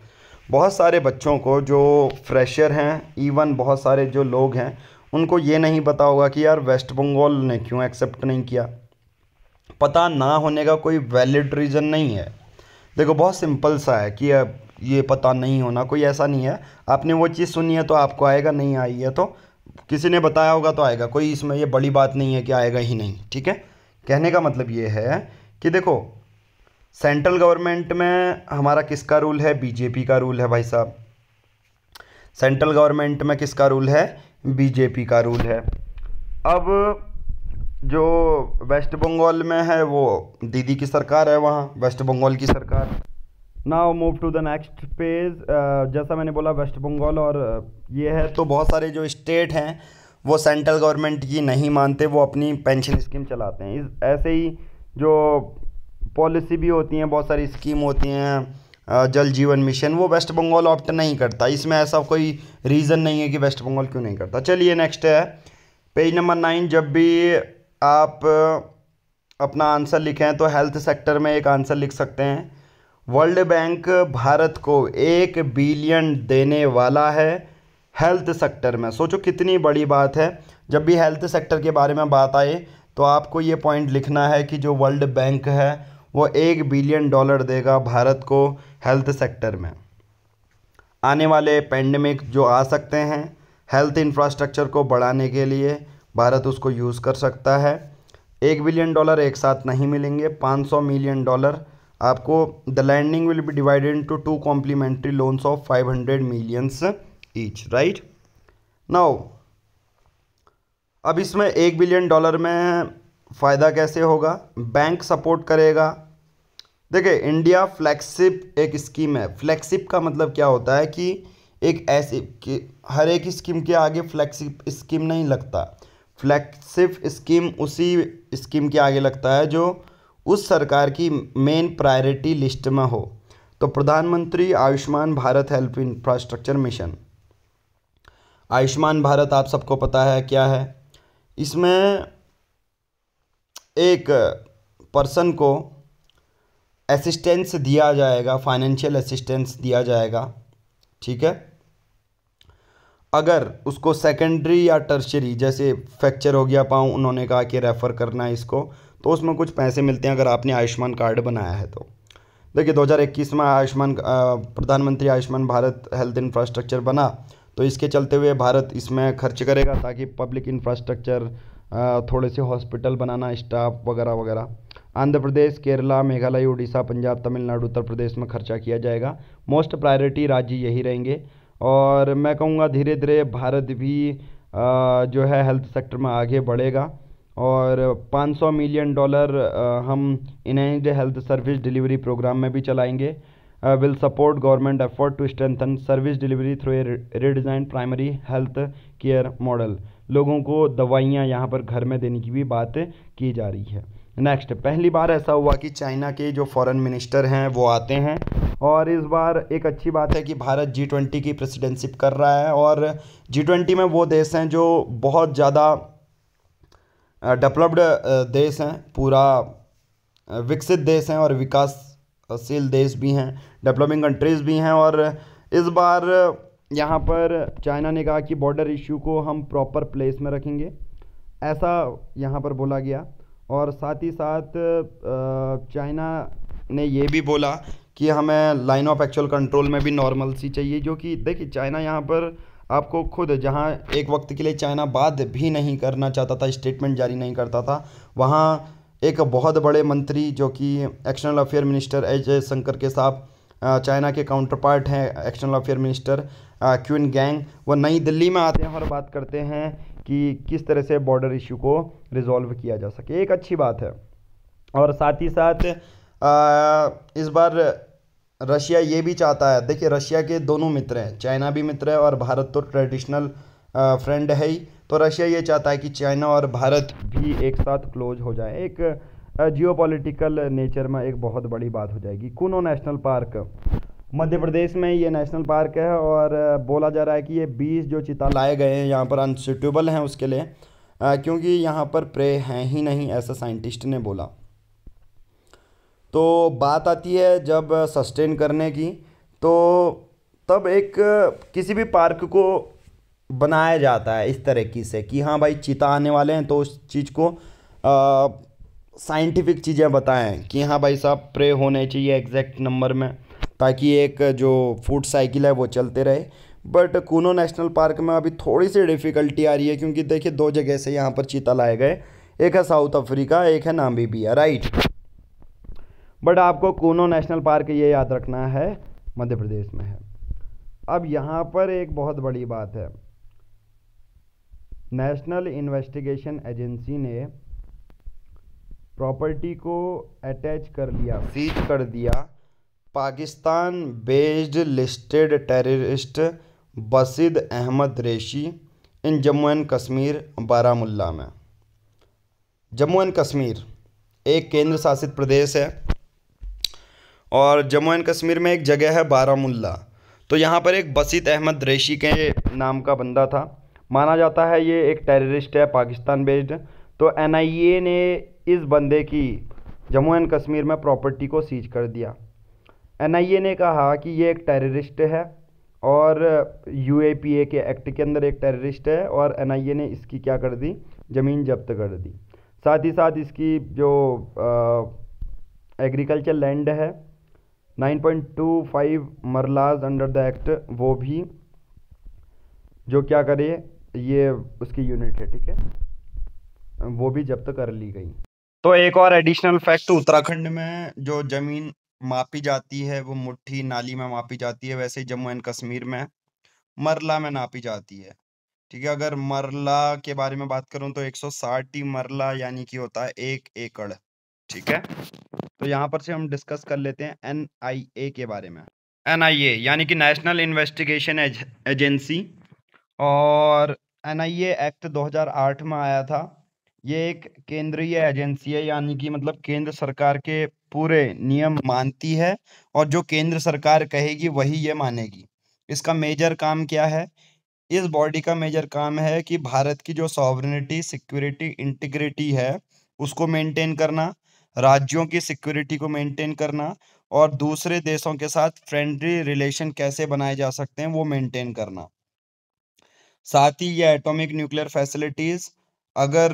बहुत सारे बच्चों को जो फ्रेशर हैं इवन बहुत सारे जो लोग हैं उनको ये नहीं पता होगा कि यार वेस्ट बंगाल ने क्यों एक्सेप्ट नहीं किया पता ना होने का कोई वैलिड रीज़न नहीं है देखो बहुत सिंपल सा है कि अब ये पता नहीं होना कोई ऐसा नहीं है आपने वो चीज़ सुनी है तो आपको आएगा नहीं आई है तो किसी ने बताया होगा तो आएगा कोई इसमें ये बड़ी बात नहीं है कि आएगा ही नहीं ठीक है कहने का मतलब ये है कि देखो सेंट्रल गवर्नमेंट में हमारा किसका रूल है बीजेपी का रूल है भाई साहब सेंट्रल गवर्नमेंट में किसका रूल है बीजेपी का रूल है अब जो वेस्ट बंगाल में है वो दीदी की सरकार है वहाँ वेस्ट बंगाल की सरकार now move to the next page जैसा मैंने बोला वेस्ट बंगाल और ये है तो बहुत सारे जो स्टेट हैं वो सेंट्रल गवर्नमेंट की नहीं मानते वो अपनी पेंशन स्कीम चलाते हैं इस ऐसे ही जो पॉलिसी भी होती हैं बहुत सारी स्कीम होती हैं जल जीवन मिशन वो वेस्ट बंगाल ऑप्ट नहीं करता इसमें ऐसा कोई रीज़न नहीं है कि वेस्ट बंगाल क्यों नहीं करता चलिए नेक्स्ट है पेज नंबर नाइन जब भी आप अपना आंसर लिखें तो हेल्थ सेक्टर में एक आंसर लिख सकते हैं वर्ल्ड बैंक भारत को एक बिलियन देने वाला है हेल्थ सेक्टर में सोचो कितनी बड़ी बात है जब भी हेल्थ सेक्टर के बारे में बात आए तो आपको ये पॉइंट लिखना है कि जो वर्ल्ड बैंक है वो एक बिलियन डॉलर देगा भारत को हेल्थ सेक्टर में आने वाले पेंडेमिक जो आ सकते हैं हेल्थ इंफ्रास्ट्रक्चर को बढ़ाने के लिए भारत उसको यूज़ कर सकता है एक बिलियन डॉलर एक साथ नहीं मिलेंगे 500 मिलियन डॉलर आपको the lending will be divided to two complementary loans of 500 millions each right now अब इसमें एक बिलियन डॉलर में फ़ायदा कैसे होगा बैंक सपोर्ट करेगा देखिए इंडिया फ्लैगशिप एक स्कीम है फ्लैगशिप का मतलब क्या होता है कि एक ऐसी कि हर एक स्कीम के आगे फ्लैगशिप स्कीम नहीं लगता फ्लैगशिप स्कीम उसी स्कीम के आगे लगता है जो उस सरकार की मेन प्रायोरिटी लिस्ट में हो तो प्रधानमंत्री Ayushman Bharat health infrastructure mission Ayushman Bharat आप सबको पता है क्या है इसमें एक पर्सन को असिस्टेंस दिया जाएगा फाइनेंशियल असिस्टेंस दिया जाएगा ठीक है अगर उसको सेकेंडरी या टर्शरी जैसे फ्रैक्चर हो गया पाँव उन्होंने कहा कि रेफ़र करना है इसको तो उसमें कुछ पैसे मिलते हैं अगर आपने आयुष्मान कार्ड बनाया है तो देखिए 2021 में आयुष्मान प्रधानमंत्री आयुष्मान भारत हेल्थ इंफ्रास्ट्रक्चर बना तो इसके चलते हुए भारत इसमें खर्च करेगा ताकि पब्लिक इंफ्रास्ट्रक्चर थोड़े से हॉस्पिटल बनाना स्टाफ वगैरह वगैरह आंध्र प्रदेश केरला मेघालय उड़ीसा पंजाब तमिलनाडु उत्तर प्रदेश में खर्चा किया जाएगा मोस्ट प्रायोरिटी राज्य यही रहेंगे और मैं कहूँगा धीरे धीरे भारत भी जो है हेल्थ सेक्टर में आगे बढ़ेगा और 500 मिलियन डॉलर हम enhanced health service delivery programme में भी चलाएंगे will support government effort to strengthen service delivery through a redesign primary health care model लोगों को दवाइयाँ यहाँ पर घर में देने की भी बात की जा रही है नेक्स्ट पहली बार ऐसा हुआ कि चाइना के जो फॉरेन मिनिस्टर हैं वो आते हैं और इस बार एक अच्छी बात है कि भारत जी ट्वेंटी की प्रेसिडेंशिप कर रहा है और जी ट्वेंटी में वो देश हैं जो बहुत ज़्यादा डेवलप्ड देश हैं पूरा विकसित देश हैं और विकासशील देश भी हैं डेवलपिंग कंट्रीज़ भी हैं और इस बार यहाँ पर चाइना ने कहा कि बॉर्डर इश्यू को हम प्रॉपर प्लेस में रखेंगे ऐसा यहाँ पर बोला गया और साथ ही साथ चाइना ने ये भी बोला कि हमें लाइन ऑफ एक्चुअल कंट्रोल में भी नॉर्मल सी चाहिए जो कि देखिए चाइना यहाँ पर आपको खुद जहाँ एक वक्त के लिए चाइना बात भी नहीं करना चाहता था स्टेटमेंट जारी नहीं करता था वहाँ एक बहुत बड़े मंत्री जो कि external affair minister H Jaishankar के साहब चाइना के काउंटर पार्ट हैं external affair minister Qin Gang वो नई दिल्ली में आते हैं और बात करते हैं कि किस तरह से बॉर्डर इशू को रिजॉल्व किया जा सके एक अच्छी बात है और साथ ही साथ आ, इस बार रशिया ये भी चाहता है देखिए रशिया के दोनों मित्र हैं चाइना भी मित्र है और भारत तो ट्रेडिशनल फ्रेंड है ही तो रशिया ये चाहता है कि चाइना और भारत भी एक साथ क्लोज हो जाए एक जियोपॉलिटिकल नेचर में एक बहुत बड़ी बात हो जाएगी कुनो नेशनल पार्क मध्य प्रदेश में ये नेशनल पार्क है और बोला जा रहा है कि ये बीस जो चिता लाए गए हैं यहाँ पर अनसुटेबल हैं उसके लिए क्योंकि यहाँ पर प्रे हैं ही नहीं ऐसा साइंटिस्ट ने बोला तो बात आती है जब सस्टेन करने की तो तब एक किसी भी पार्क को बनाया जाता है इस तरीके से कि हाँ भाई चिता आने वाले हैं तो उस चीज़ को आ, साइंटिफिक चीज़ें बताएं कि हाँ भाई साहब प्रे होने चाहिए एग्जैक्ट नंबर में ताकि एक जो फूड साइकिल है वो चलते रहे बट कूनो नेशनल पार्क में अभी थोड़ी सी डिफ़िकल्टी आ रही है क्योंकि देखिए दो जगह से यहाँ पर चीता लाए गए एक है साउथ अफ्रीका एक है नाम्बिबिया राइट बट आपको कूनो नेशनल पार्क ये याद रखना है मध्य प्रदेश में है अब यहाँ पर एक बहुत बड़ी बात है नेशनल इन्वेस्टिगेशन एजेंसी ने प्रॉपर्टी को अटैच कर लिया सीज कर दिया Pakistan based listed terrorist Basit Ahmad Reshi in Jammu and Kashmir Baramulla में जम्मू एंड कश्मीर एक केंद्र शासित प्रदेश है और जम्मू एंड कश्मीर में एक जगह है बारामुल्ला तो यहाँ पर एक बसित अहमद रेशी के नाम का बंदा था माना जाता है ये एक टेररिस्ट है पाकिस्तान बेस्ड तो एन ने इस बंदे की जम्मू एंड कश्मीर में प्रॉपर्टी को सीज कर दिया एनआईए ने कहा कि ये एक टेररिस्ट है और यूएपीए के एक्ट के अंदर एक टेररिस्ट है और एनआईए ने इसकी क्या कर दी ज़मीन जब्त कर दी साथ ही साथ इसकी जो एग्रीकल्चर लैंड है 9.25 मरलाज अंडर द एक्ट वो भी जो क्या करे ये उसकी यूनिट है ठीक है वो भी जब्त कर ली गई तो एक और एडिशनल फैक्ट उत्तराखंड में जो जमीन मापी जाती है वो मुट्ठी नाली में मापी जाती है वैसे ही जम्मू एंड कश्मीर में मरला में नापी जाती है ठीक है अगर मरला के बारे में बात करूं तो 160 ही मरला यानी कि होता है एक एकड़ ठीक है तो यहाँ पर से हम डिस्कस कर लेते हैं एन के बारे में एन यानी कि नेशनल इन्वेस्टिगेशन एजेंसी और एन एक्ट 2008 में आया था ये एक केंद्रीय एजेंसी है यानी कि मतलब केंद्र सरकार के पूरे नियम मानती है और जो केंद्र सरकार कहेगी वही ये मानेगी इसका मेजर काम क्या है इस बॉडी का मेजर काम है कि भारत की जो सॉवरिटी सिक्योरिटी इंटीग्रिटी है उसको मेंटेन करना राज्यों की सिक्योरिटी को मेंटेन करना और दूसरे देशों के साथ फ्रेंडली रिलेशन कैसे बनाए जा सकते हैं वो मेंटेन करना साथ ही ये एटॉमिक न्यूक्लियर फैसिलिटीज़ अगर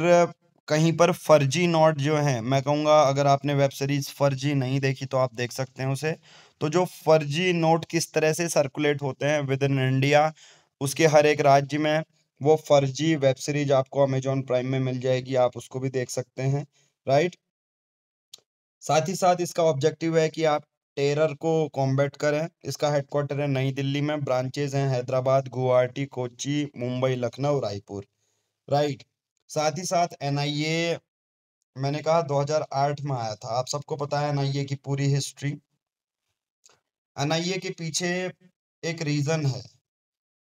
कहीं पर फर्जी नोट जो है मैं कहूँगा अगर आपने वेब सीरीज़ फर्जी नहीं देखी तो आप देख सकते हैं उसे तो जो फर्जी नोट किस तरह से सर्कुलेट होते हैं विद इन इंडिया उसके हर एक राज्य में वो फर्जी वेब सीरीज आपको अमेजोन प्राइम में मिल जाएगी आप उसको भी देख सकते हैं राइट साथ ही साथ इसका ऑब्जेक्टिव है कि आप टेरर को कॉम्बेट करें इसका हेडक्वार्टर है नई दिल्ली में ब्रांचेज हैं हैदराबाद गुवाहाटी कोची मुंबई लखनऊ रायपुर राइट साथ ही साथ एनआईए मैंने कहा 2008 में आया था आप सबको पता है एनआईए की पूरी हिस्ट्री एनआईए के पीछे एक रीजन है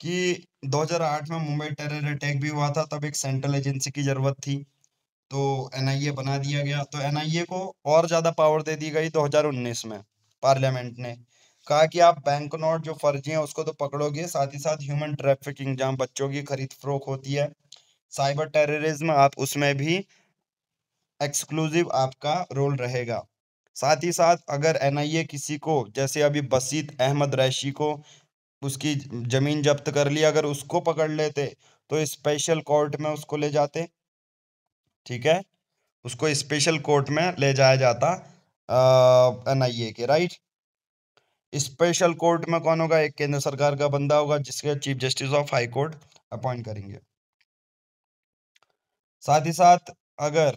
कि 2008 में मुंबई टेरर अटैक भी हुआ था तब एक सेंट्रल एजेंसी की जरूरत थी तो एनआईए बना दिया गया तो एनआईए को और ज्यादा पावर दे दी गई 2019 में पार्लियामेंट ने कहा कि आप बैंक नोट जो फर्जी है उसको तो पकड़ोगे साथ ही साथ ह्यूमन ट्रैफिकिंग जहाँ बच्चों की खरीद फरोख होती है साइबर टेररिज्म आप उसमें भी एक्सक्लूसिव आपका रोल रहेगा साथ ही साथ अगर एनआईए किसी को जैसे अभी बसीत अहमद रैशी को उसकी ज़मीन जब्त कर ली अगर उसको पकड़ लेते तो स्पेशल कोर्ट में उसको ले जाते ठीक है उसको स्पेशल कोर्ट में ले जाया जाता एन आई ए के राइट स्पेशल कोर्ट में कौन होगा एक केंद्र सरकार का बंदा होगा जिसके chief justice of high court appoint करेंगे साथ ही साथ अगर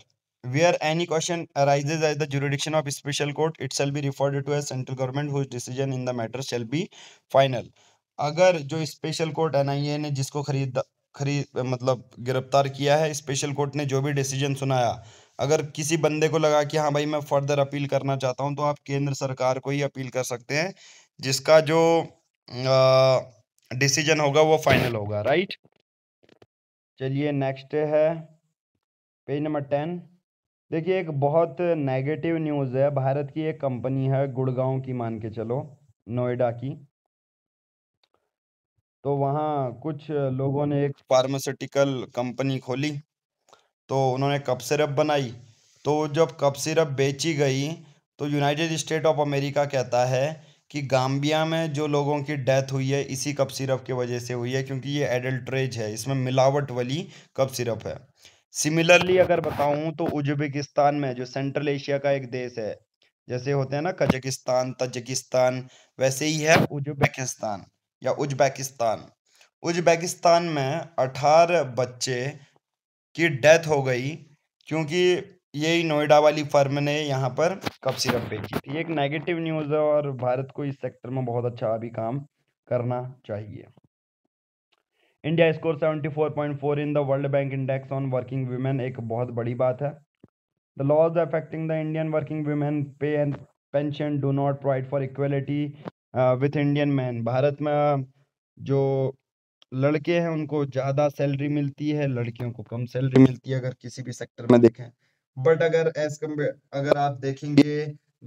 where any question arises as the jurisdiction of special court it shall be referred to as central government whose decision in the matter shall be final अगर जो special court NIA ने जिसको खरीद खरीद मतलब गिरफ्तार किया है स्पेशल कोर्ट ने जो भी डिसीजन सुनाया अगर किसी बंदे को लगा कि हाँ भाई मैं फर्दर अपील करना चाहता हूँ तो आप केंद्र सरकार को ही अपील कर सकते हैं जिसका जो डिसीजन होगा वो फाइनल होगा राइट चलिए नेक्स्ट है पेज नंबर टेन देखिए एक बहुत नेगेटिव न्यूज़ है भारत की एक कंपनी है गुड़गांव की मान के चलो नोएडा की तो वहाँ कुछ लोगों ने एक फार्मास्यूटिकल कंपनी खोली तो उन्होंने कप सिरप बनाई तो जब कप सिरप बेची गई तो यूनाइटेड स्टेट ऑफ अमेरिका कहता है कि गाम्बिया में जो लोगों की डेथ हुई है इसी कप सिरप के वजह से हुई है क्योंकि ये एडल्ट्रेज है इसमें मिलावट वाली कप सिरप है सिमिलरली अगर बताऊं तो उज्बेकिस्तान में जो सेंट्रल एशिया का एक देश है जैसे होते हैं ना कजकिस्तान तजकिस्तान वैसे ही है उज्बेकिस्तान या उज्बेकिस्तान उज्बेकिस्तान में अठारह बच्चे की डेथ हो गई क्योंकि यही नोएडा वाली फर्म ने यहाँ पर कप सिरप बेची थी एक नेगेटिव न्यूज़ है और भारत को इस सेक्टर में बहुत अच्छा अभी काम करना चाहिए India score 74.4 in the world bank index on working women एक बहुत बड़ी बात है the laws affecting the Indian working women pay and pension do not provide for equality with Indian man Bharat में uh, जो लड़के हैं उनको ज़्यादा सैलरी मिलती है लड़कियों को कम सैलरी मिलती है अगर किसी भी सेक्टर में देखें बट अगर एज कम्पेयर अगर आप देखेंगे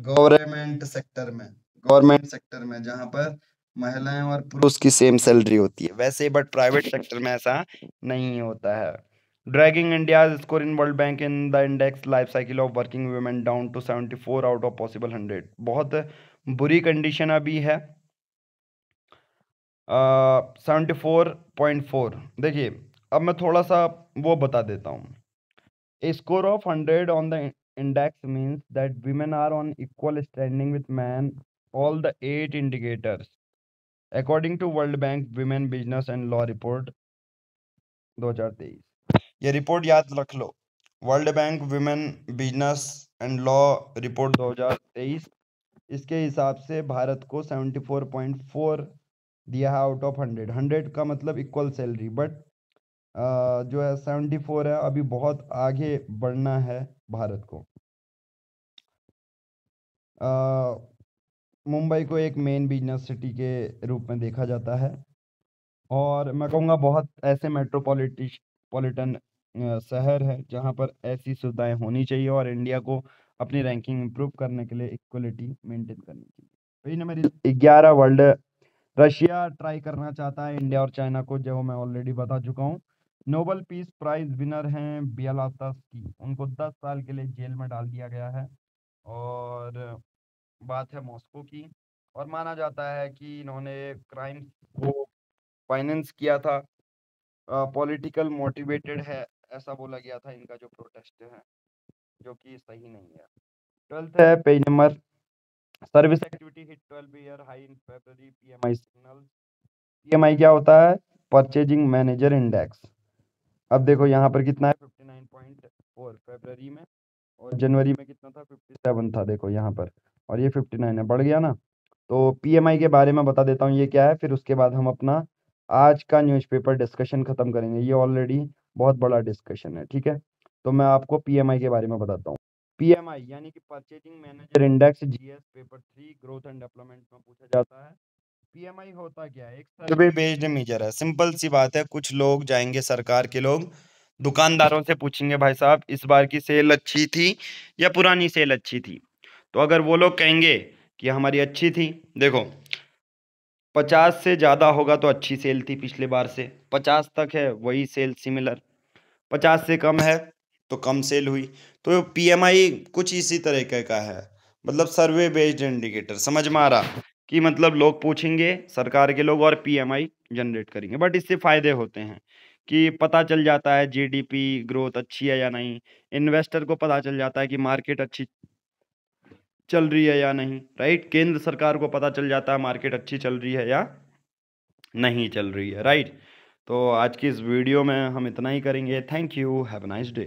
गवर्नमेंट सेक्टर में गवर्नमेंट सेक्टर में जहाँ पर महिलाएं और पुरुष की सेम सैलरी होती है वैसे बट प्राइवेट सेक्टर में ऐसा नहीं होता है dragging India score in world bank in the index life cycle of working women down to seventy four out of possible hundred बहुत बुरी कंडीशन अभी है सेवेंटी फोर पॉइंट फोर देखिए अब मैं थोड़ा सा वो बता देता हूँ score of hundred on the index means that women are on equal standing with man all the eight indicators according to world bank women business and law report 2023 ये रिपोर्ट याद रख लो world bank women business and law report 2023 इसके हिसाब से भारत को 74.4 दिया है आउट ऑफ 100 100 का मतलब इक्वल सैलरी बट जो है 74 है अभी बहुत आगे बढ़ना है भारत को आ, मुंबई को एक मेन बिजनेस सिटी के रूप में देखा जाता है और मैं कहूँगा बहुत ऐसे मेट्रोपॉलिटिश पॉलिटन शहर है जहाँ पर ऐसी सुविधाएं होनी चाहिए और इंडिया को अपनी रैंकिंग इम्प्रूव करने के लिए इक्वलिटी मेंटेन करनी चाहिए पेज नंबर ग्यारह वर्ल्ड रशिया ट्राई करना चाहता है इंडिया और चाइना को जो मैं ऑलरेडी बता चुका हूँ नोबल पीस प्राइज विनर हैं बियालास्की की उनको दस साल के लिए जेल में डाल दिया गया है और बात है मॉस्को की और माना जाता है कि इन्होंने क्राइम को फाइनेंस किया था पॉलिटिकल मोटिवेटेड है ऐसा बोला गया था इनका जो प्रोटेस्ट है जो कि सही नहीं है ट्वेल्थ है page number service activity hit twelve year high in February PMI signal PMI क्या होता है परचेजिंग मैनेजर इंडेक्स अब देखो यहाँ पर कितना है fifty nine point four February में और जनवरी में कितना था फिफ्टी सेवन था देखो यहाँ पर और ये फिफ्टी नाइन है बढ़ गया ना तो पीएमआई के बारे में बता देता हूँ ये क्या है फिर उसके बाद हम अपना आज का न्यूज़पेपर डिस्कशन ख़त्म करेंगे ये ऑलरेडी बहुत बड़ा डिस्कशन है ठीक है तो मैं आपको पीएमआई के बारे में बताता हूँ पी यानी कि purchasing manager index G paper three growth and development में पूछा जाता है पी होता क्या है एक सर्वे बेस्ड मीजर है सिंपल सी बात है कुछ लोग जाएंगे सरकार के लोग दुकानदारों से पूछेंगे भाई साहब इस बार की सेल अच्छी थी या पुरानी सेल अच्छी थी तो अगर वो लोग कहेंगे कि हमारी अच्छी थी देखो पचास से ज़्यादा होगा तो अच्छी सेल थी पिछले बार से पचास तक है वही सेल सिमिलर पचास से कम है तो कम सेल हुई तो पीएमआई कुछ इसी तरीके का है मतलब सर्वे बेस्ड इंडिकेटर समझ में आ रहा कि मतलब लोग पूछेंगे सरकार के लोग और पीएमआई जनरेट करेंगे बट इससे फ़ायदे होते हैं कि पता चल जाता है जीडीपी ग्रोथ अच्छी है या नहीं इन्वेस्टर को पता चल जाता है कि मार्केट अच्छी चल रही है या नहीं राइट केंद्र सरकार को पता चल जाता है मार्केट अच्छी चल रही है या नहीं चल रही है राइट तो आज की इस वीडियो में हम इतना ही करेंगे thank you have nice day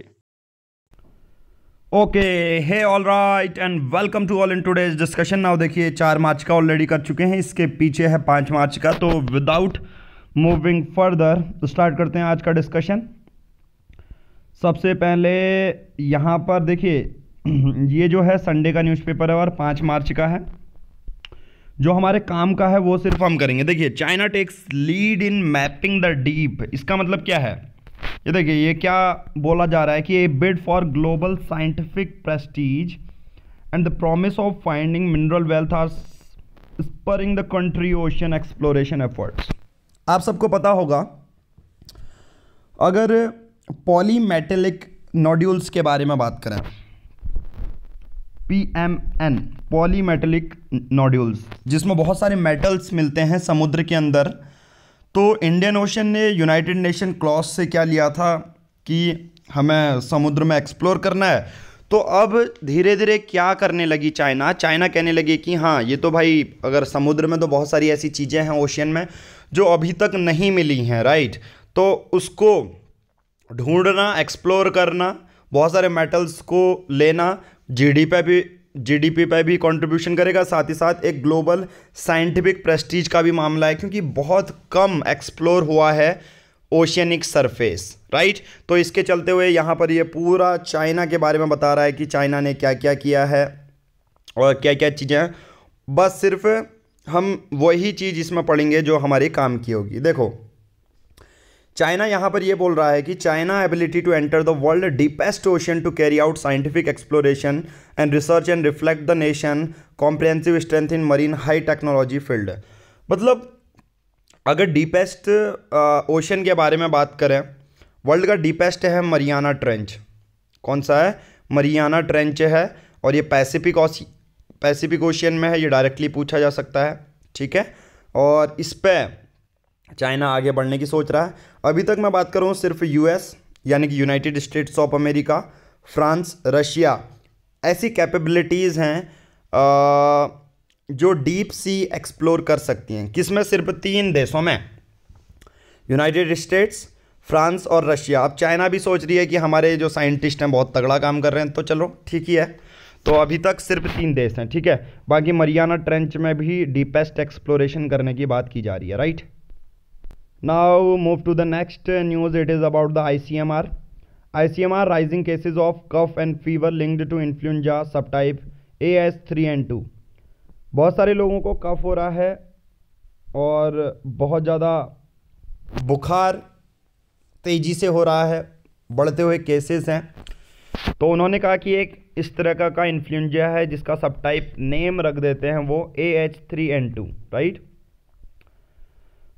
okay hey all right and welcome to all in today's discussion now देखिए चार मार्च का ऑलरेडी कर चुके हैं इसके पीछे है पाँच मार्च का तो विदाउट मूविंग फर्दर स्टार्ट करते हैं आज का डिस्कशन सबसे पहले यहाँ पर देखिए हम्म, ये जो है संडे का न्यूज़पेपर है और पाँच मार्च का है जो हमारे काम का है वो सिर्फ हम करेंगे देखिए China takes lead in mapping the deep इसका मतलब क्या है ये देखिए ये क्या बोला जा रहा है कि a bid for global scientific prestige and the promise of finding mineral wealth are spurring the country ocean exploration efforts आप सबको पता होगा अगर पॉलीमेटेलिक नॉड्यूल्स के बारे में बात करें पी एम एन नोड्यूल्स जिसमें बहुत सारे मेटल्स मिलते हैं समुद्र के अंदर तो इंडियन ओशन ने यूनाइटेड नेशन क्लॉज से क्या लिया था कि हमें समुद्र में एक्सप्लोर करना है तो अब धीरे धीरे क्या करने लगी चाइना चाइना कहने लगी कि हाँ ये तो भाई अगर समुद्र में तो बहुत सारी ऐसी चीज़ें हैं ओशियन में जो अभी तक नहीं मिली हैं राइट तो उसको ढूंढना एक्सप्लोर करना बहुत सारे मेटल्स को लेना डी पे भी जीडीपी पर भी कंट्रीब्यूशन करेगा साथ ही साथ एक ग्लोबल साइंटिफिक प्रेस्टीज का भी मामला है क्योंकि बहुत कम एक्सप्लोर हुआ है ओशियनिक सरफेस राइट तो इसके चलते हुए यहाँ पर ये पूरा चाइना के बारे में बता रहा है कि चाइना ने क्या क्या किया है और क्या क्या चीज़ें बस सिर्फ हम वही चीज़ इसमें पढ़ेंगे जो हमारे काम की होगी देखो चाइना यहाँ पर यह बोल रहा है कि China ability to enter the world deepest ocean to carry out scientific exploration and research and reflect the nation comprehensive strength in marine high technology field मतलब अगर डीपेस्ट ओशन के बारे में बात करें वर्ल्ड का डीपेस्ट है मरियाना ट्रेंच कौन सा है मरियाना ट्रेंच है और ये पैसिफिक पैसिफिक ओशियन में है ये डायरेक्टली पूछा जा सकता है ठीक है और इस पर चाइना आगे बढ़ने की सोच रहा है अभी तक मैं बात करूँ सिर्फ यूएस यानी कि United States of America France Russia ऐसी कैपेबिलिटीज़ हैं जो डीप सी एक्सप्लोर कर सकती हैं किस में सिर्फ तीन देशों में यूनाइटेड स्टेट्स फ्रांस और रशिया अब चाइना भी सोच रही है कि हमारे जो साइंटिस्ट हैं बहुत तगड़ा काम कर रहे हैं तो चलो ठीक ही है तो अभी तक सिर्फ तीन देश हैं ठीक है बाकी मरियाना ट्रेंच में भी डीपेस्ट एक्सप्लोरेशन करने की बात की जा रही है right now move to the next news it is about the icmr icmr rising cases of cough and fever linked to influenza subtype as3 and 2 बहुत सारे लोगों को कफ हो रहा है और बहुत ज़्यादा बुखार तेज़ी से हो रहा है बढ़ते हुए केसेस हैं तो उन्होंने कहा कि एक इस तरह का का इन्फ्लुएंजा है जिसका सब टाइप नेम रख देते हैं वो A H three N two right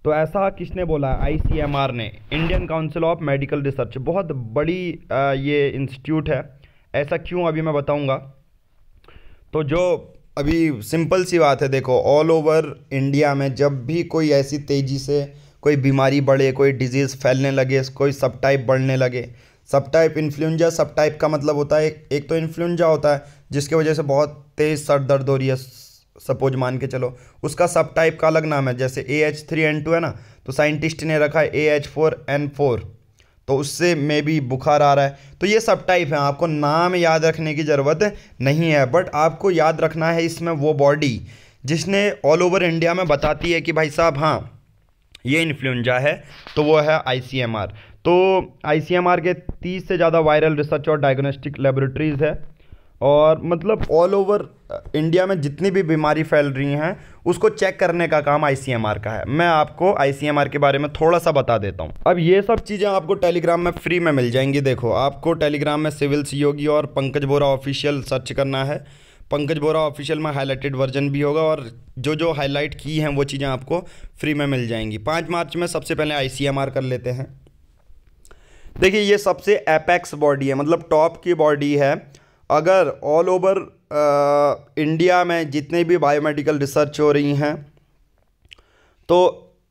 तो ऐसा किसने बोला आईसीएमआर ने Indian council of medical research बहुत बड़ी ये इंस्टीट्यूट है ऐसा क्यों अभी मैं बताऊंगा तो जो अभी सिंपल सी बात है देखो ऑल ओवर इंडिया में जब भी कोई ऐसी तेज़ी से कोई बीमारी बढ़े कोई डिजीज़ फैलने लगे कोई सब टाइप बढ़ने लगे सब टाइप इन्फ्लुंजा सब टाइप का मतलब होता है एक, तो इन्फ्लुंजा होता है जिसकी वजह से बहुत तेज़ सर दर्द हो रही है सपोज मान के चलो उसका सब टाइप का अलग नाम है जैसे A H three N two है ना तो साइंटिस्ट ने रखा है A H four N four तो उससे मे भी बुखार आ रहा है तो ये सब टाइप है आपको नाम याद रखने की ज़रूरत नहीं है बट आपको याद रखना है इसमें वो बॉडी जिसने ऑल ओवर इंडिया में बताती है कि भाई साहब हाँ ये इन्फ्लुएंजा है तो वो है आर तो आर के तीस से ज़्यादा वायरल रिसर्च और डायग्नोस्टिक लेबोरेटरीज़ है और मतलब ऑल ओवर इंडिया में जितनी भी बीमारी फैल रही हैं उसको चेक करने का काम आई का है मैं आपको आई के बारे में थोड़ा सा बता देता हूँ अब ये सब चीज़ें आपको टेलीग्राम में फ्री में मिल जाएंगी देखो आपको टेलीग्राम में सिविल योगी और पंकज बोरा ऑफिशियल सर्च करना है पंकज बोरा ऑफिशियल में हाईलाइटेड वर्जन भी होगा और जो जो हाईलाइट की हैं वो चीज़ें आपको फ्री में मिल जाएंगी पाँच मार्च में सबसे पहले आई कर लेते हैं देखिए ये सबसे एपेक्स बॉडी है मतलब टॉप की बॉडी है अगर ऑल ओवर इंडिया में जितने भी बायोमेडिकल रिसर्च हो रही हैं तो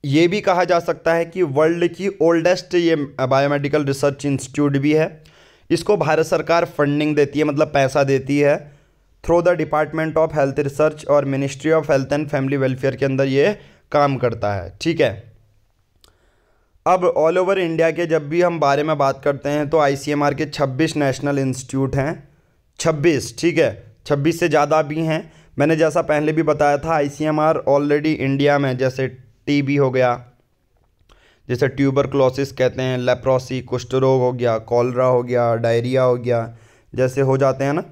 ये भी कहा जा सकता है कि वर्ल्ड की ओल्डेस्ट ये बायोमेडिकल रिसर्च इंस्टीट्यूट भी है इसको भारत सरकार फंडिंग देती है मतलब पैसा देती है through the department of health research और ministry of health and family welfare के अंदर ये काम करता है ठीक है अब ऑल ओवर इंडिया के जब भी हम बारे में बात करते हैं तो आई के 26 नेशनल इंस्टीट्यूट हैं छब्बीस ठीक है छब्बीस से ज़्यादा भी हैं मैंने जैसा पहले भी बताया था आई ऑलरेडी इंडिया में जैसे टी हो गया जैसे ट्यूबर क्लोसिस कहते हैं लेप्रोसी कुष्ठ रोग हो गया कॉलरा हो गया डायरिया हो गया जैसे हो जाते हैं ना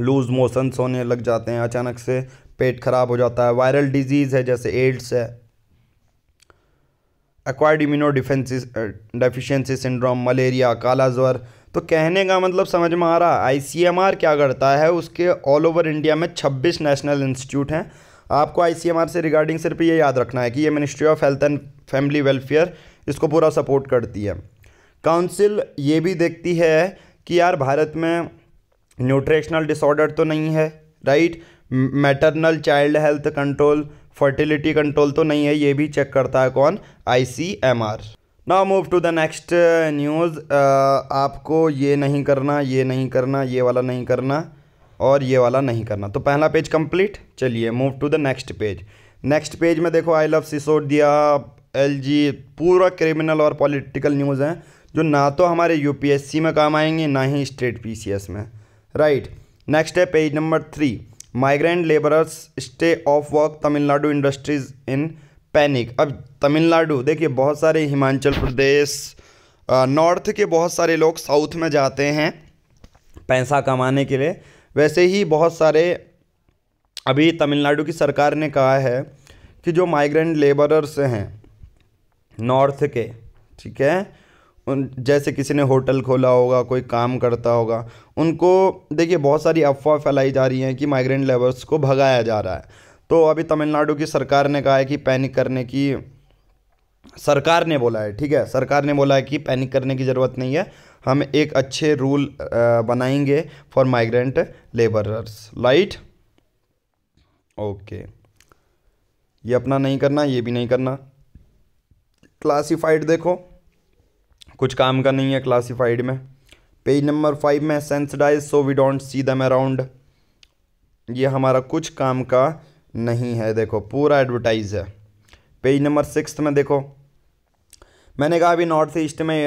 लूज़ मोशंस होने लग जाते हैं अचानक से पेट खराब हो जाता है वायरल डिजीज़ है जैसे एड्स है acquired immuno deficiency deficiency syndrome malaria काला ज्वर तो कहने का मतलब समझ में आ रहा आई क्या करता है उसके ऑल ओवर इंडिया में छब्बीस नेशनल इंस्टीट्यूट हैं आपको आई से रिगार्डिंग सिर्फ ये याद रखना है कि ये ministry of health and family welfare इसको पूरा सपोर्ट करती है काउंसिल ये भी देखती है कि यार भारत में न्यूट्रिशनल डिसऑर्डर तो नहीं है right maternal child health control fertility control तो नहीं है ये भी चेक करता है कौन आई ना move to the next news आपको ये नहीं करना ये नहीं करना ये वाला नहीं करना और ये वाला नहीं करना तो पहला पेज कंप्लीट चलिए move to the next page next page में देखो I love Sisodia L G पूरा क्रिमिनल और पॉलिटिकल न्यूज़ हैं जो ना तो हमारे यूपीएससी में काम आएंगे ना ही स्टेट पीसीएस में राइट नेक्स्ट है page number three migrant labourers stay off work Tamil Nadu industries in panic अब तमिलनाडु देखिए बहुत सारे हिमाचल प्रदेश नॉर्थ के बहुत सारे लोग साउथ में जाते हैं पैसा कमाने के लिए वैसे ही बहुत सारे अभी तमिलनाडु की सरकार ने कहा है कि जो माइग्रेंट लेबरर्स हैं नॉर्थ के ठीक है उन जैसे किसी ने होटल खोला होगा कोई काम करता होगा उनको देखिए बहुत सारी अफवाह फैलाई जा रही हैं कि माइग्रेंट लेबर्स को भगाया जा रहा है तो अभी तमिलनाडु की सरकार ने कहा है कि पैनिक करने की सरकार ने बोला है ठीक है सरकार ने बोला है कि पैनिक करने की ज़रूरत नहीं है हम एक अच्छे रूल बनाएंगे for migrant labourers right okay ये अपना नहीं करना ये भी नहीं करना क्लासिफाइड देखो कुछ काम का नहीं है क्लासिफाइड में पेज नंबर फाइव में सेंसडाइज सो वी डोंट सी दम अराउंड ये हमारा कुछ काम का नहीं है देखो पूरा एडवर्टाइज है पेज नंबर सिक्स में देखो मैंने कहा अभी नॉर्थ ईस्ट में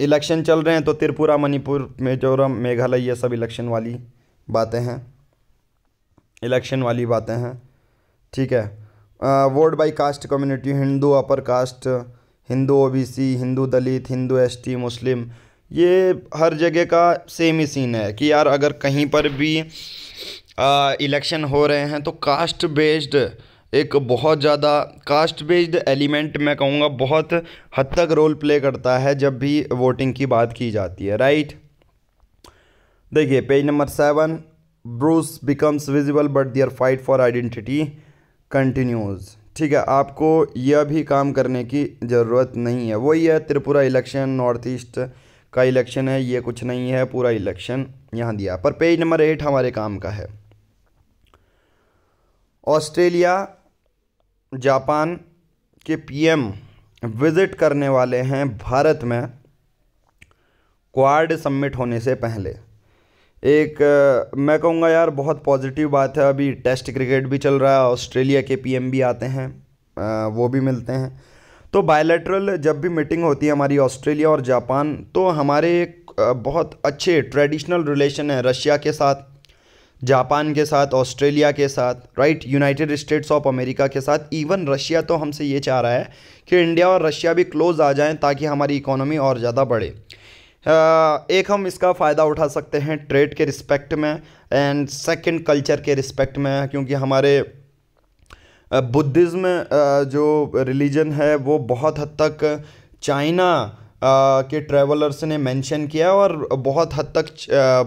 इलेक्शन चल रहे हैं तो त्रिपुरा मणिपुर मिजोरम मेघालय ये सब इलेक्शन वाली बातें हैं इलेक्शन वाली बातें हैं ठीक है vote by caste community Hindu upper caste Hindu OBC Hindu Dalit Hindu ST Muslim ये हर जगह का सेम ही सीन है कि यार अगर कहीं पर भी इलेक्शन हो रहे हैं तो कास्ट बेस्ड एक बहुत ज़्यादा कास्ट बेस्ड एलिमेंट मैं कहूँगा बहुत हद तक रोल प्ले करता है जब भी वोटिंग की बात की जाती है राइट देखिए page number seven bruise becomes visible but their fight for identity continues ठीक है आपको यह भी काम करने की ज़रूरत नहीं है वही है त्रिपुरा इलेक्शन नॉर्थ ईस्ट का इलेक्शन है ये कुछ नहीं है पूरा इलेक्शन यहाँ दिया पर पेज नंबर एट हमारे काम का है ऑस्ट्रेलिया जापान के पीएम विज़िट करने वाले हैं भारत में क्वाड सबमिट होने से पहले एक मैं कहूँगा यार बहुत पॉजिटिव बात है अभी टेस्ट क्रिकेट भी चल रहा है ऑस्ट्रेलिया के पीएम भी आते हैं वो भी मिलते हैं तो बायलैटरल जब भी मीटिंग होती है हमारी ऑस्ट्रेलिया और जापान तो हमारे एक बहुत अच्छे ट्रेडिशनल रिलेशन है रशिया के साथ जापान के साथ ऑस्ट्रेलिया के साथ right United States of America के साथ इवन रशिया तो हमसे ये चाह रहा है कि इंडिया और रशिया भी क्लोज़ आ जाएं ताकि हमारी इकोनॉमी और ज़्यादा बढ़े एक हम इसका फ़ायदा उठा सकते हैं ट्रेड के रिस्पेक्ट में एंड सेकंड कल्चर के रिस्पेक्ट में क्योंकि हमारे बुद्धिज़्म जो रिलीजन है वो बहुत हद तक चाइना के ट्रैवलर्स ने मेंशन किया और बहुत हद तक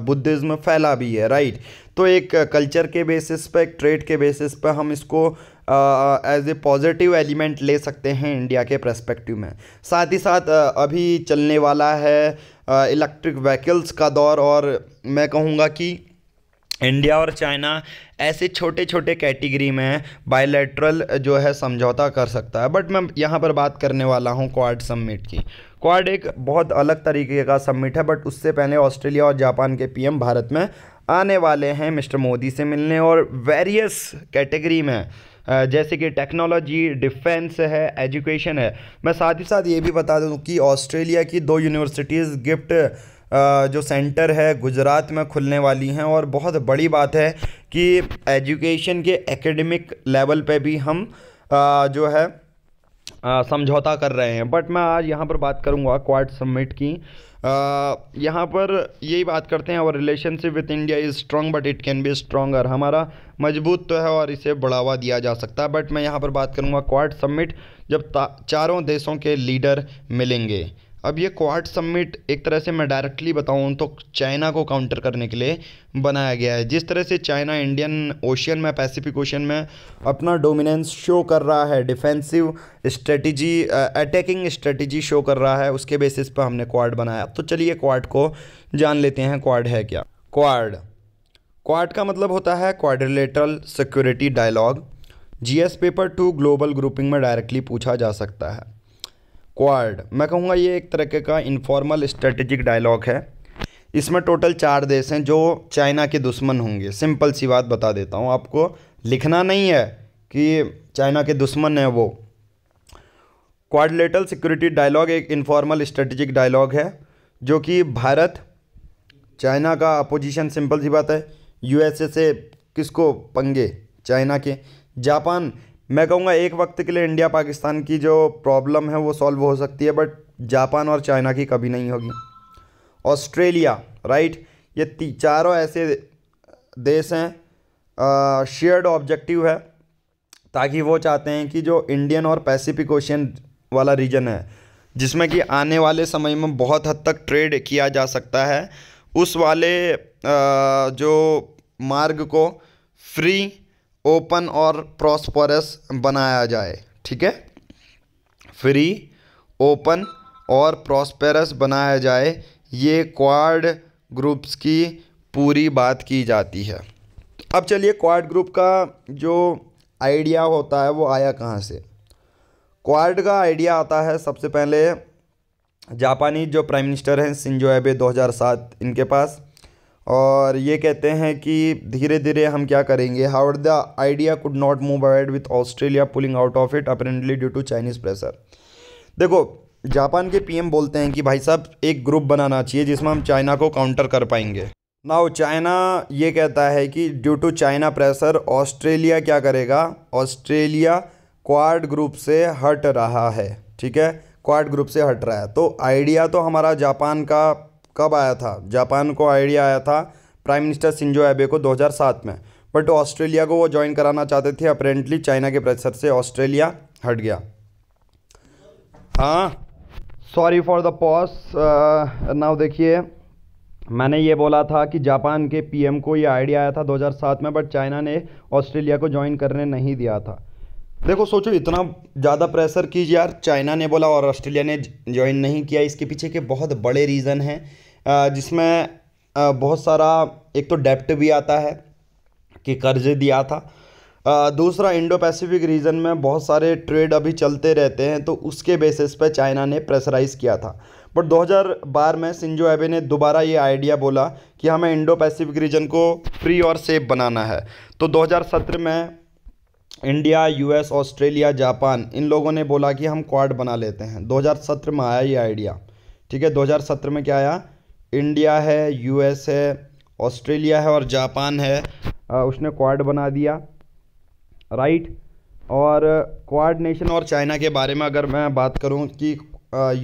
बुद्धिज़्म फैला भी है राइट तो एक कल्चर के बेसिस पर एक ट्रेड के बेसिस पर हम इसको एज ए पॉजिटिव एलिमेंट ले सकते हैं इंडिया के प्रस्पेक्टिव में साथ ही साथ uh, अभी चलने वाला है इलेक्ट्रिक uh, व्हीकल्स का दौर और मैं कहूँगा कि इंडिया और चाइना ऐसे छोटे छोटे कैटेगरी में बायलैटरल जो है समझौता कर सकता है बट मैं यहाँ पर बात करने वाला हूँ क्वाड समिट की क्वाड एक बहुत अलग तरीके का समिट है बट उससे पहले ऑस्ट्रेलिया और जापान के पीएम भारत में आने वाले हैं मिस्टर मोदी से मिलने और वेरियस कैटेगरी में जैसे कि टेक्नोलॉजी डिफेंस है एजुकेशन है मैं साथ ही साथ ये भी बता दूं कि ऑस्ट्रेलिया की दो यूनिवर्सिटीज़ गिफ्ट जो सेंटर है गुजरात में खुलने वाली हैं और बहुत बड़ी बात है कि एजुकेशन के एकेडमिक लेवल पे भी हम जो है समझौता कर रहे हैं बट मैं आज यहाँ पर बात करूँगा क्वाड समिट की यहाँ पर यही बात करते हैं और relationship with India is strong but it can be stronger हमारा मजबूत तो है और इसे बढ़ावा दिया जा सकता है बट मैं यहाँ पर बात करूँगा क्वाड समिट जब चारों देशों के लीडर मिलेंगे अब ये क्वाड समिट एक तरह से मैं डायरेक्टली बताऊँ तो चाइना को काउंटर करने के लिए बनाया गया है जिस तरह से चाइना इंडियन ओशियन में पैसिफिक ओशियन में अपना डोमिनेंस शो कर रहा है defensive strategy attacking strategy show कर रहा है उसके बेसिस पर हमने क्वाड बनाया तो चलिए क्वाड को जान लेते हैं क्वाड है क्या क्वाड क्वाड का मतलब होता है quadrilateral security dialogue GS paper two global grouping में डायरेक्टली पूछा जा सकता है क्वाड मैं कहूँगा ये एक तरह का इनफॉर्मल स्ट्रेटेजिक डायलॉग है इसमें टोटल चार देश हैं जो चाइना के दुश्मन होंगे सिंपल सी बात बता देता हूँ आपको लिखना नहीं है कि चाइना के दुश्मन है वो क्वाडलेटल सिक्योरिटी डायलॉग एक इनफॉर्मल स्ट्रेटेजिक डायलॉग है जो कि भारत चाइना का अपोजिशन सिंपल सी बात है यूएसए से किसको पंगे चाइना के जापान मैं कहूँगा एक वक्त के लिए इंडिया पाकिस्तान की जो प्रॉब्लम है वो सॉल्व हो सकती है बट जापान और चाइना की कभी नहीं होगी ऑस्ट्रेलिया राइट ये चारों ऐसे देश हैं शेयर्ड ऑब्जेक्टिव है ताकि वो चाहते हैं कि जो इंडियन और पैसिफिक ओशियन वाला रीजन है जिसमें कि आने वाले समय में बहुत हद तक ट्रेड किया जा सकता है उस वाले आ, जो मार्ग को फ्री ओपन और प्रॉस्परस बनाया जाए ठीक है फ्री ओपन और प्रॉस्परस बनाया जाए ये क्वाड ग्रुप्स की पूरी बात की जाती है अब चलिए क्वाड ग्रुप का जो आइडिया होता है वो आया कहाँ से क्वाड का आइडिया आता है सबसे पहले जापानी जो प्राइम मिनिस्टर हैं सिंजो एबे 2007 इनके पास और ये कहते हैं कि धीरे धीरे हम क्या करेंगे however the idea could not move ahead with Australia pulling out of it apparently due to Chinese pressure देखो जापान के पीएम बोलते हैं कि भाई साहब एक ग्रुप बनाना चाहिए जिसमें हम चाइना को काउंटर कर पाएंगे नाउ चाइना ये कहता है कि due to China pressure Australia क्या करेगा ऑस्ट्रेलिया क्वाड ग्रुप से हट रहा है ठीक है क्वाड ग्रुप से हट रहा है तो आइडिया तो हमारा जापान का कब आया था जापान को आइडिया आया था प्राइम मिनिस्टर सिंजो एबे को 2007 में बट ऑस्ट्रेलिया को वो ज्वाइन कराना चाहते थे अपरेंटली चाइना के प्रेशर से ऑस्ट्रेलिया हट गया हाँ sorry for the pause now देखिए मैंने ये बोला था कि जापान के पीएम को ये आइडिया आया था 2007 में बट चाइना ने ऑस्ट्रेलिया को ज्वाइन करने नहीं दिया था देखो सोचो इतना ज़्यादा प्रेशर कीजिए यार चाइना ने बोला और ऑस्ट्रेलिया ने ज्वाइन नहीं किया इसके पीछे के बहुत बड़े रीज़न हैं जिसमें बहुत सारा एक तो डेप्ट भी आता है कि कर्ज दिया था दूसरा इंडो पैसिफिक रीजन में बहुत सारे ट्रेड अभी चलते रहते हैं तो उसके बेसिस पे चाइना ने प्रेसराइज किया था बट 2012 में सिंजो एबे ने दोबारा ये आइडिया बोला कि हमें इंडो पैसिफिक रीजन को फ्री और सेफ बनाना है तो 2017 में इंडिया यूएस ऑस्ट्रेलिया जापान इन लोगों ने बोला कि हम क्वाड बना लेते हैं 2017 में आया ये आइडिया ठीक है 2017 में क्या आया इंडिया है यूएस है ऑस्ट्रेलिया है और जापान है उसने क्वाड बना दिया राइट और क्वाड नेशन और चाइना के बारे में अगर मैं बात करूं कि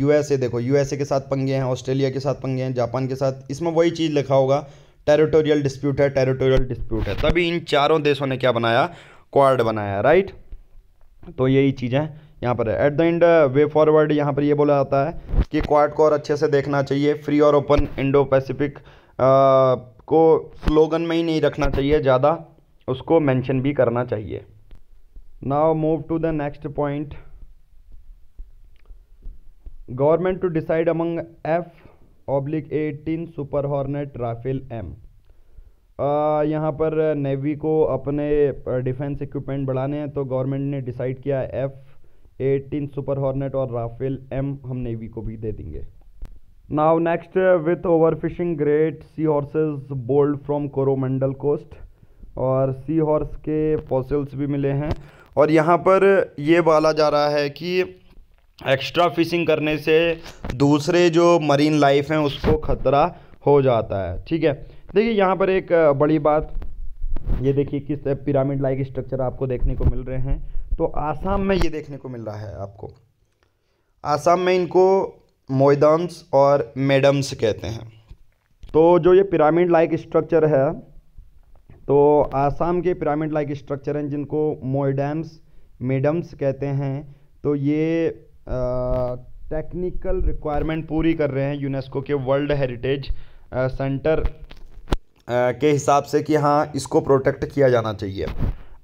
यूएसए देखो यूएसए के साथ पंगे हैं ऑस्ट्रेलिया के साथ पंगे हैं जापान के साथ इसमें वही चीज़ लिखा होगा टेरिटोरियल डिस्प्यूट है टेरिटोरियल डिस्प्यूट है तभी इन चारों देशों ने क्या बनाया क्वाड बनाया राइट तो यही चीज़ें यहाँ पर at the end way forward यहाँ पर ये बोला जाता है कि क्वाड को और अच्छे से देखना चाहिए फ्री और ओपन इंडो पैसिफिक को स्लोगन में ही नहीं रखना चाहिए ज़्यादा उसको मेंशन भी करना चाहिए now move to the next point government to decide among F oblique eighteen super hornet Rafale M यहाँ पर नेवी को अपने डिफेंस uh, इक्विपमेंट बढ़ाने हैं तो गवर्नमेंट ने डिसाइड किया एफ़ एटीन सुपर हॉर्नेट और राफेल एम हम नेवी को भी दे देंगे now next with overfishing great sea horses sold from Coromandel coast और सी हॉर्स के फॉसिल्स भी मिले हैं और यहाँ पर ये बोला जा रहा है कि एक्स्ट्रा फिशिंग करने से दूसरे जो मरीन लाइफ हैं उसको ख़तरा हो जाता है ठीक है देखिए यहाँ पर एक बड़ी बात ये देखिए किस पिरामिड लाइक स्ट्रक्चर आपको देखने को मिल रहे हैं तो आसाम में ये देखने को मिल रहा है आपको आसाम में इनको मोयदम्स और मेडम्स कहते हैं तो जो ये पिरामिड लाइक स्ट्रक्चर है तो आसाम के पिरामिड लाइक स्ट्रक्चर हैं जिनको मोयडम्स मेडम्स कहते हैं तो ये टेक्निकल रिक्वायरमेंट पूरी कर रहे हैं यूनेस्को के वर्ल्ड हेरिटेज सेंटर के हिसाब से कि हाँ इसको प्रोटेक्ट किया जाना चाहिए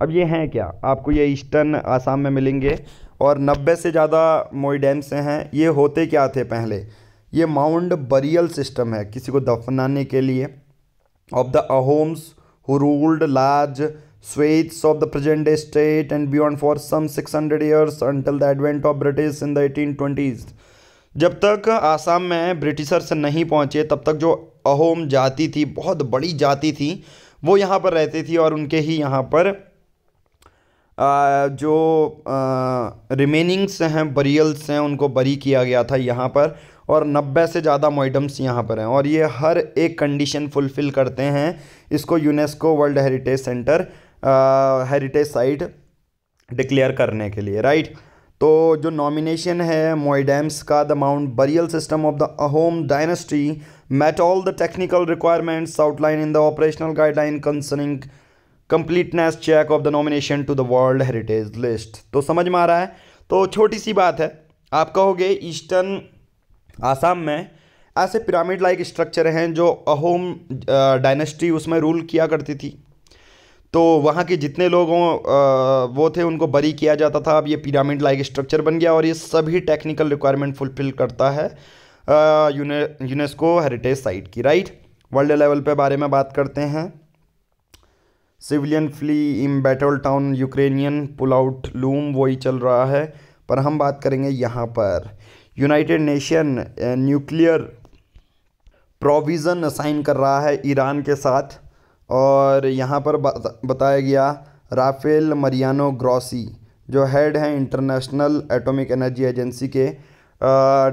अब ये हैं क्या आपको ये ईस्टर्न आसाम में मिलेंगे और नब्बे से ज़्यादा मोइडेम्स हैं ये होते क्या थे पहले ये माउंड बरियल सिस्टम है किसी को दफनाने के लिए of the Ahoms who ruled large swathes of the present state and beyond for for some 600 years until the advent of British in the eighteen जब तक आसाम में ब्रिटिशर्स नहीं पहुँचे तब तक जो अहोम जाति थी बहुत बड़ी जाति थी वो यहाँ पर रहती थी और उनके ही यहाँ पर जो रिमेनिंग्स हैं बरियल्स हैं उनको बरी किया गया था यहाँ पर और 90 से ज़्यादा मोइडम्स यहाँ पर हैं और ये हर एक कंडीशन फुलफ़िल करते हैं इसको UNESCO world heritage centre heritage site declare करने के लिए राइट तो जो नॉमिनेशन है मोइडम्स का the mound burial system of the Ahom dynasty met all the technical requirements outline in the operational guideline concerning completeness check of the nomination to the world heritage list तो समझ में आ रहा है तो छोटी सी बात है आप कहोगे ईस्टर्न आसाम में ऐसे पिरामिड लाइक स्ट्रक्चर हैं जो अहोम डायनेस्टी उसमें रूल किया करती थी तो वहाँ के जितने लोगों वो थे उनको बरी किया जाता था अब ये पिरामिड लाइक स्ट्रक्चर बन गया और ये सभी टेक्निकल रिक्वायरमेंट फुलफिल करता है यूनेस्को हेरिटेज साइट की राइट वर्ल्ड लेवल पे बारे में बात करते हैं civilian flee embattled town Ukrainian pull out loom वही चल रहा है पर हम बात करेंगे यहाँ पर United Nation nuclear provision assign कर रहा है ईरान के साथ और यहाँ पर बताया गया राफेल मरियानो ग्रॉसी जो हेड हैं इंटरनेशनल एटॉमिक एनर्जी एजेंसी के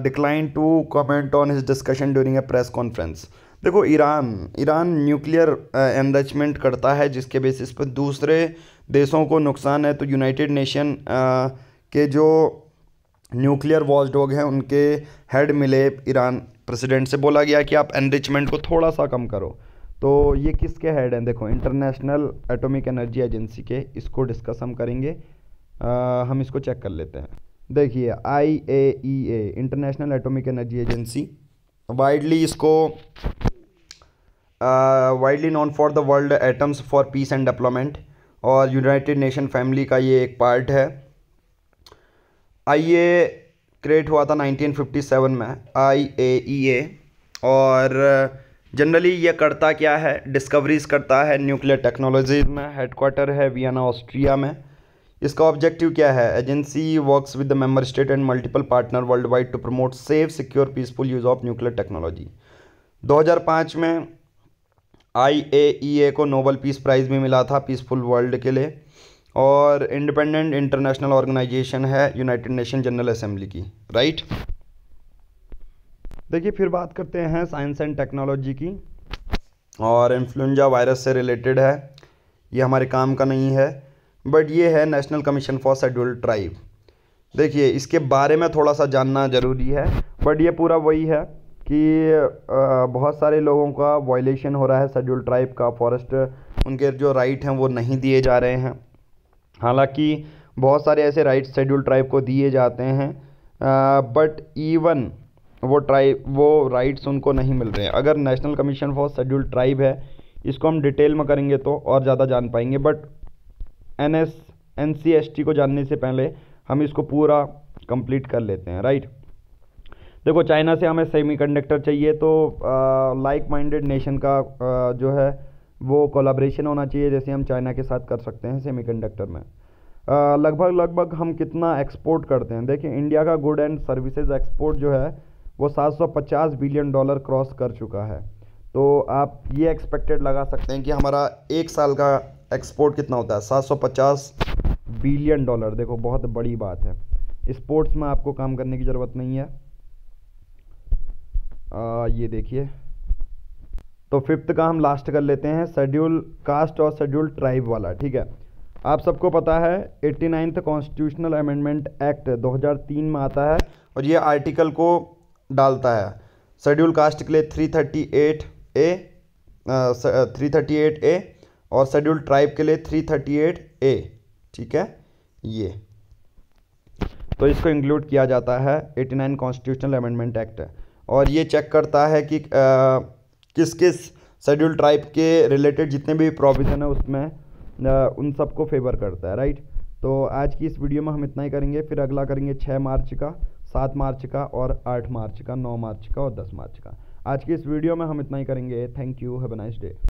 decline to comment on his discussion during a press conference देखो ईरान ईरान न्यूक्लियर एनरचमेंट करता है जिसके बेसिस पर दूसरे देशों को नुकसान है तो यूनाइटेड नेशन के जो न्यूक्लियर वॉच डॉग हैं उनके हेड मिले ईरान प्रेसिडेंट से बोला गया कि आप एनरिचमेंट को थोड़ा सा कम करो तो ये किसके हेड हैं देखो इंटरनेशनल एटॉमिक एनर्जी एजेंसी के इसको डिस्कस हम करेंगे आ, हम इसको चेक कर लेते हैं देखिए I A E A International Atomic Energy Agency widely इसको widely known for the world atoms for peace and development और यूनाइटेड नेशन फैमिली का ये एक पार्ट है आई ए क्रिएट हुआ था 1957 में आई ए ई ए और जनरली uh, ये करता क्या है डिस्कवरीज करता है न्यूक्लियर टेक्नोलॉजी में हेडक्वार्टर है वियना ऑस्ट्रिया में इसका ऑब्जेक्टिव क्या है agency works with the member state and multiple partner world wide to promote safe secure peaceful use of nuclear technology 2005 में आईएईए e को नोबल पीस प्राइज़ भी मिला था पीसफुल वर्ल्ड के लिए और इंडिपेंडेंट इंटरनेशनल ऑर्गेनाइजेशन है यूनाइटेड नेशन जनरल असेंबली की राइट देखिए फिर बात करते हैं साइंस एंड टेक्नोलॉजी की और इन्फ्लुंजा वायरस से रिलेटेड है ये हमारे काम का नहीं है बट ये है national commission for scheduled tribe देखिए इसके बारे में थोड़ा सा जानना ज़रूरी है बट ये पूरा वही है कि बहुत सारे लोगों का वॉयलेशन हो रहा है शेड्यूल ट्राइब का फॉरेस्ट उनके जो राइट हैं वो नहीं दिए जा रहे हैं हालांकि बहुत सारे ऐसे राइट शेड्यूल ट्राइब को दिए जाते हैं बट इवन वो ट्राइब वो राइट्स उनको नहीं मिल रहे हैं अगर national commission for schedule tribe है इसको हम डिटेल में करेंगे तो और ज़्यादा जान पाएंगे but N S N C S T को जानने से पहले हम इसको पूरा कंप्लीट कर लेते हैं राइट देखो चाइना से हमें सेमीकंडक्टर चाहिए तो लाइक माइंडेड नेशन का आ, जो है वो कोलाब्रेशन होना चाहिए जैसे हम चाइना के साथ कर सकते हैं सेमीकंडक्टर में लगभग लगभग हम कितना एक्सपोर्ट करते हैं देखिए इंडिया का गुड एंड सर्विसेज एक्सपोर्ट जो है वो 750 बिलियन डॉलर क्रॉस कर चुका है तो आप ये एक्सपेक्टेड लगा सकते हैं कि हमारा एक साल का एक्सपोर्ट कितना होता है 750 बिलियन डॉलर देखो बहुत बड़ी बात है स्पोर्ट्स में आपको काम करने की ज़रूरत नहीं है आ, ये देखिए तो फिफ्थ का हम लास्ट कर लेते हैं शेड्यूल कास्ट और शेड्यूल ट्राइब वाला ठीक है आप सबको पता है eighty ninth constitutional amendment act 2003 में आता है और ये आर्टिकल को डालता है शेड्यूल कास्ट के लिए 338 A three thirty eight A और शेड्यूल ट्राइब के लिए थ्री थर्टी एट ए ठीक है ये तो इसको इंक्लूड किया जाता है eighty nine constitutional amendment act और ये चेक करता है कि किस किस शेड्यूल ट्राइब के रिलेटेड जितने भी प्रोविज़न है उसमें उन सबको फेवर करता है राइट तो आज की इस वीडियो में हम इतना ही करेंगे फिर अगला करेंगे छः मार्च का सात मार्च का और आठ मार्च का नौ मार्च का और दस मार्च का आज की इस वीडियो में हम इतना ही करेंगे thank you have a nice day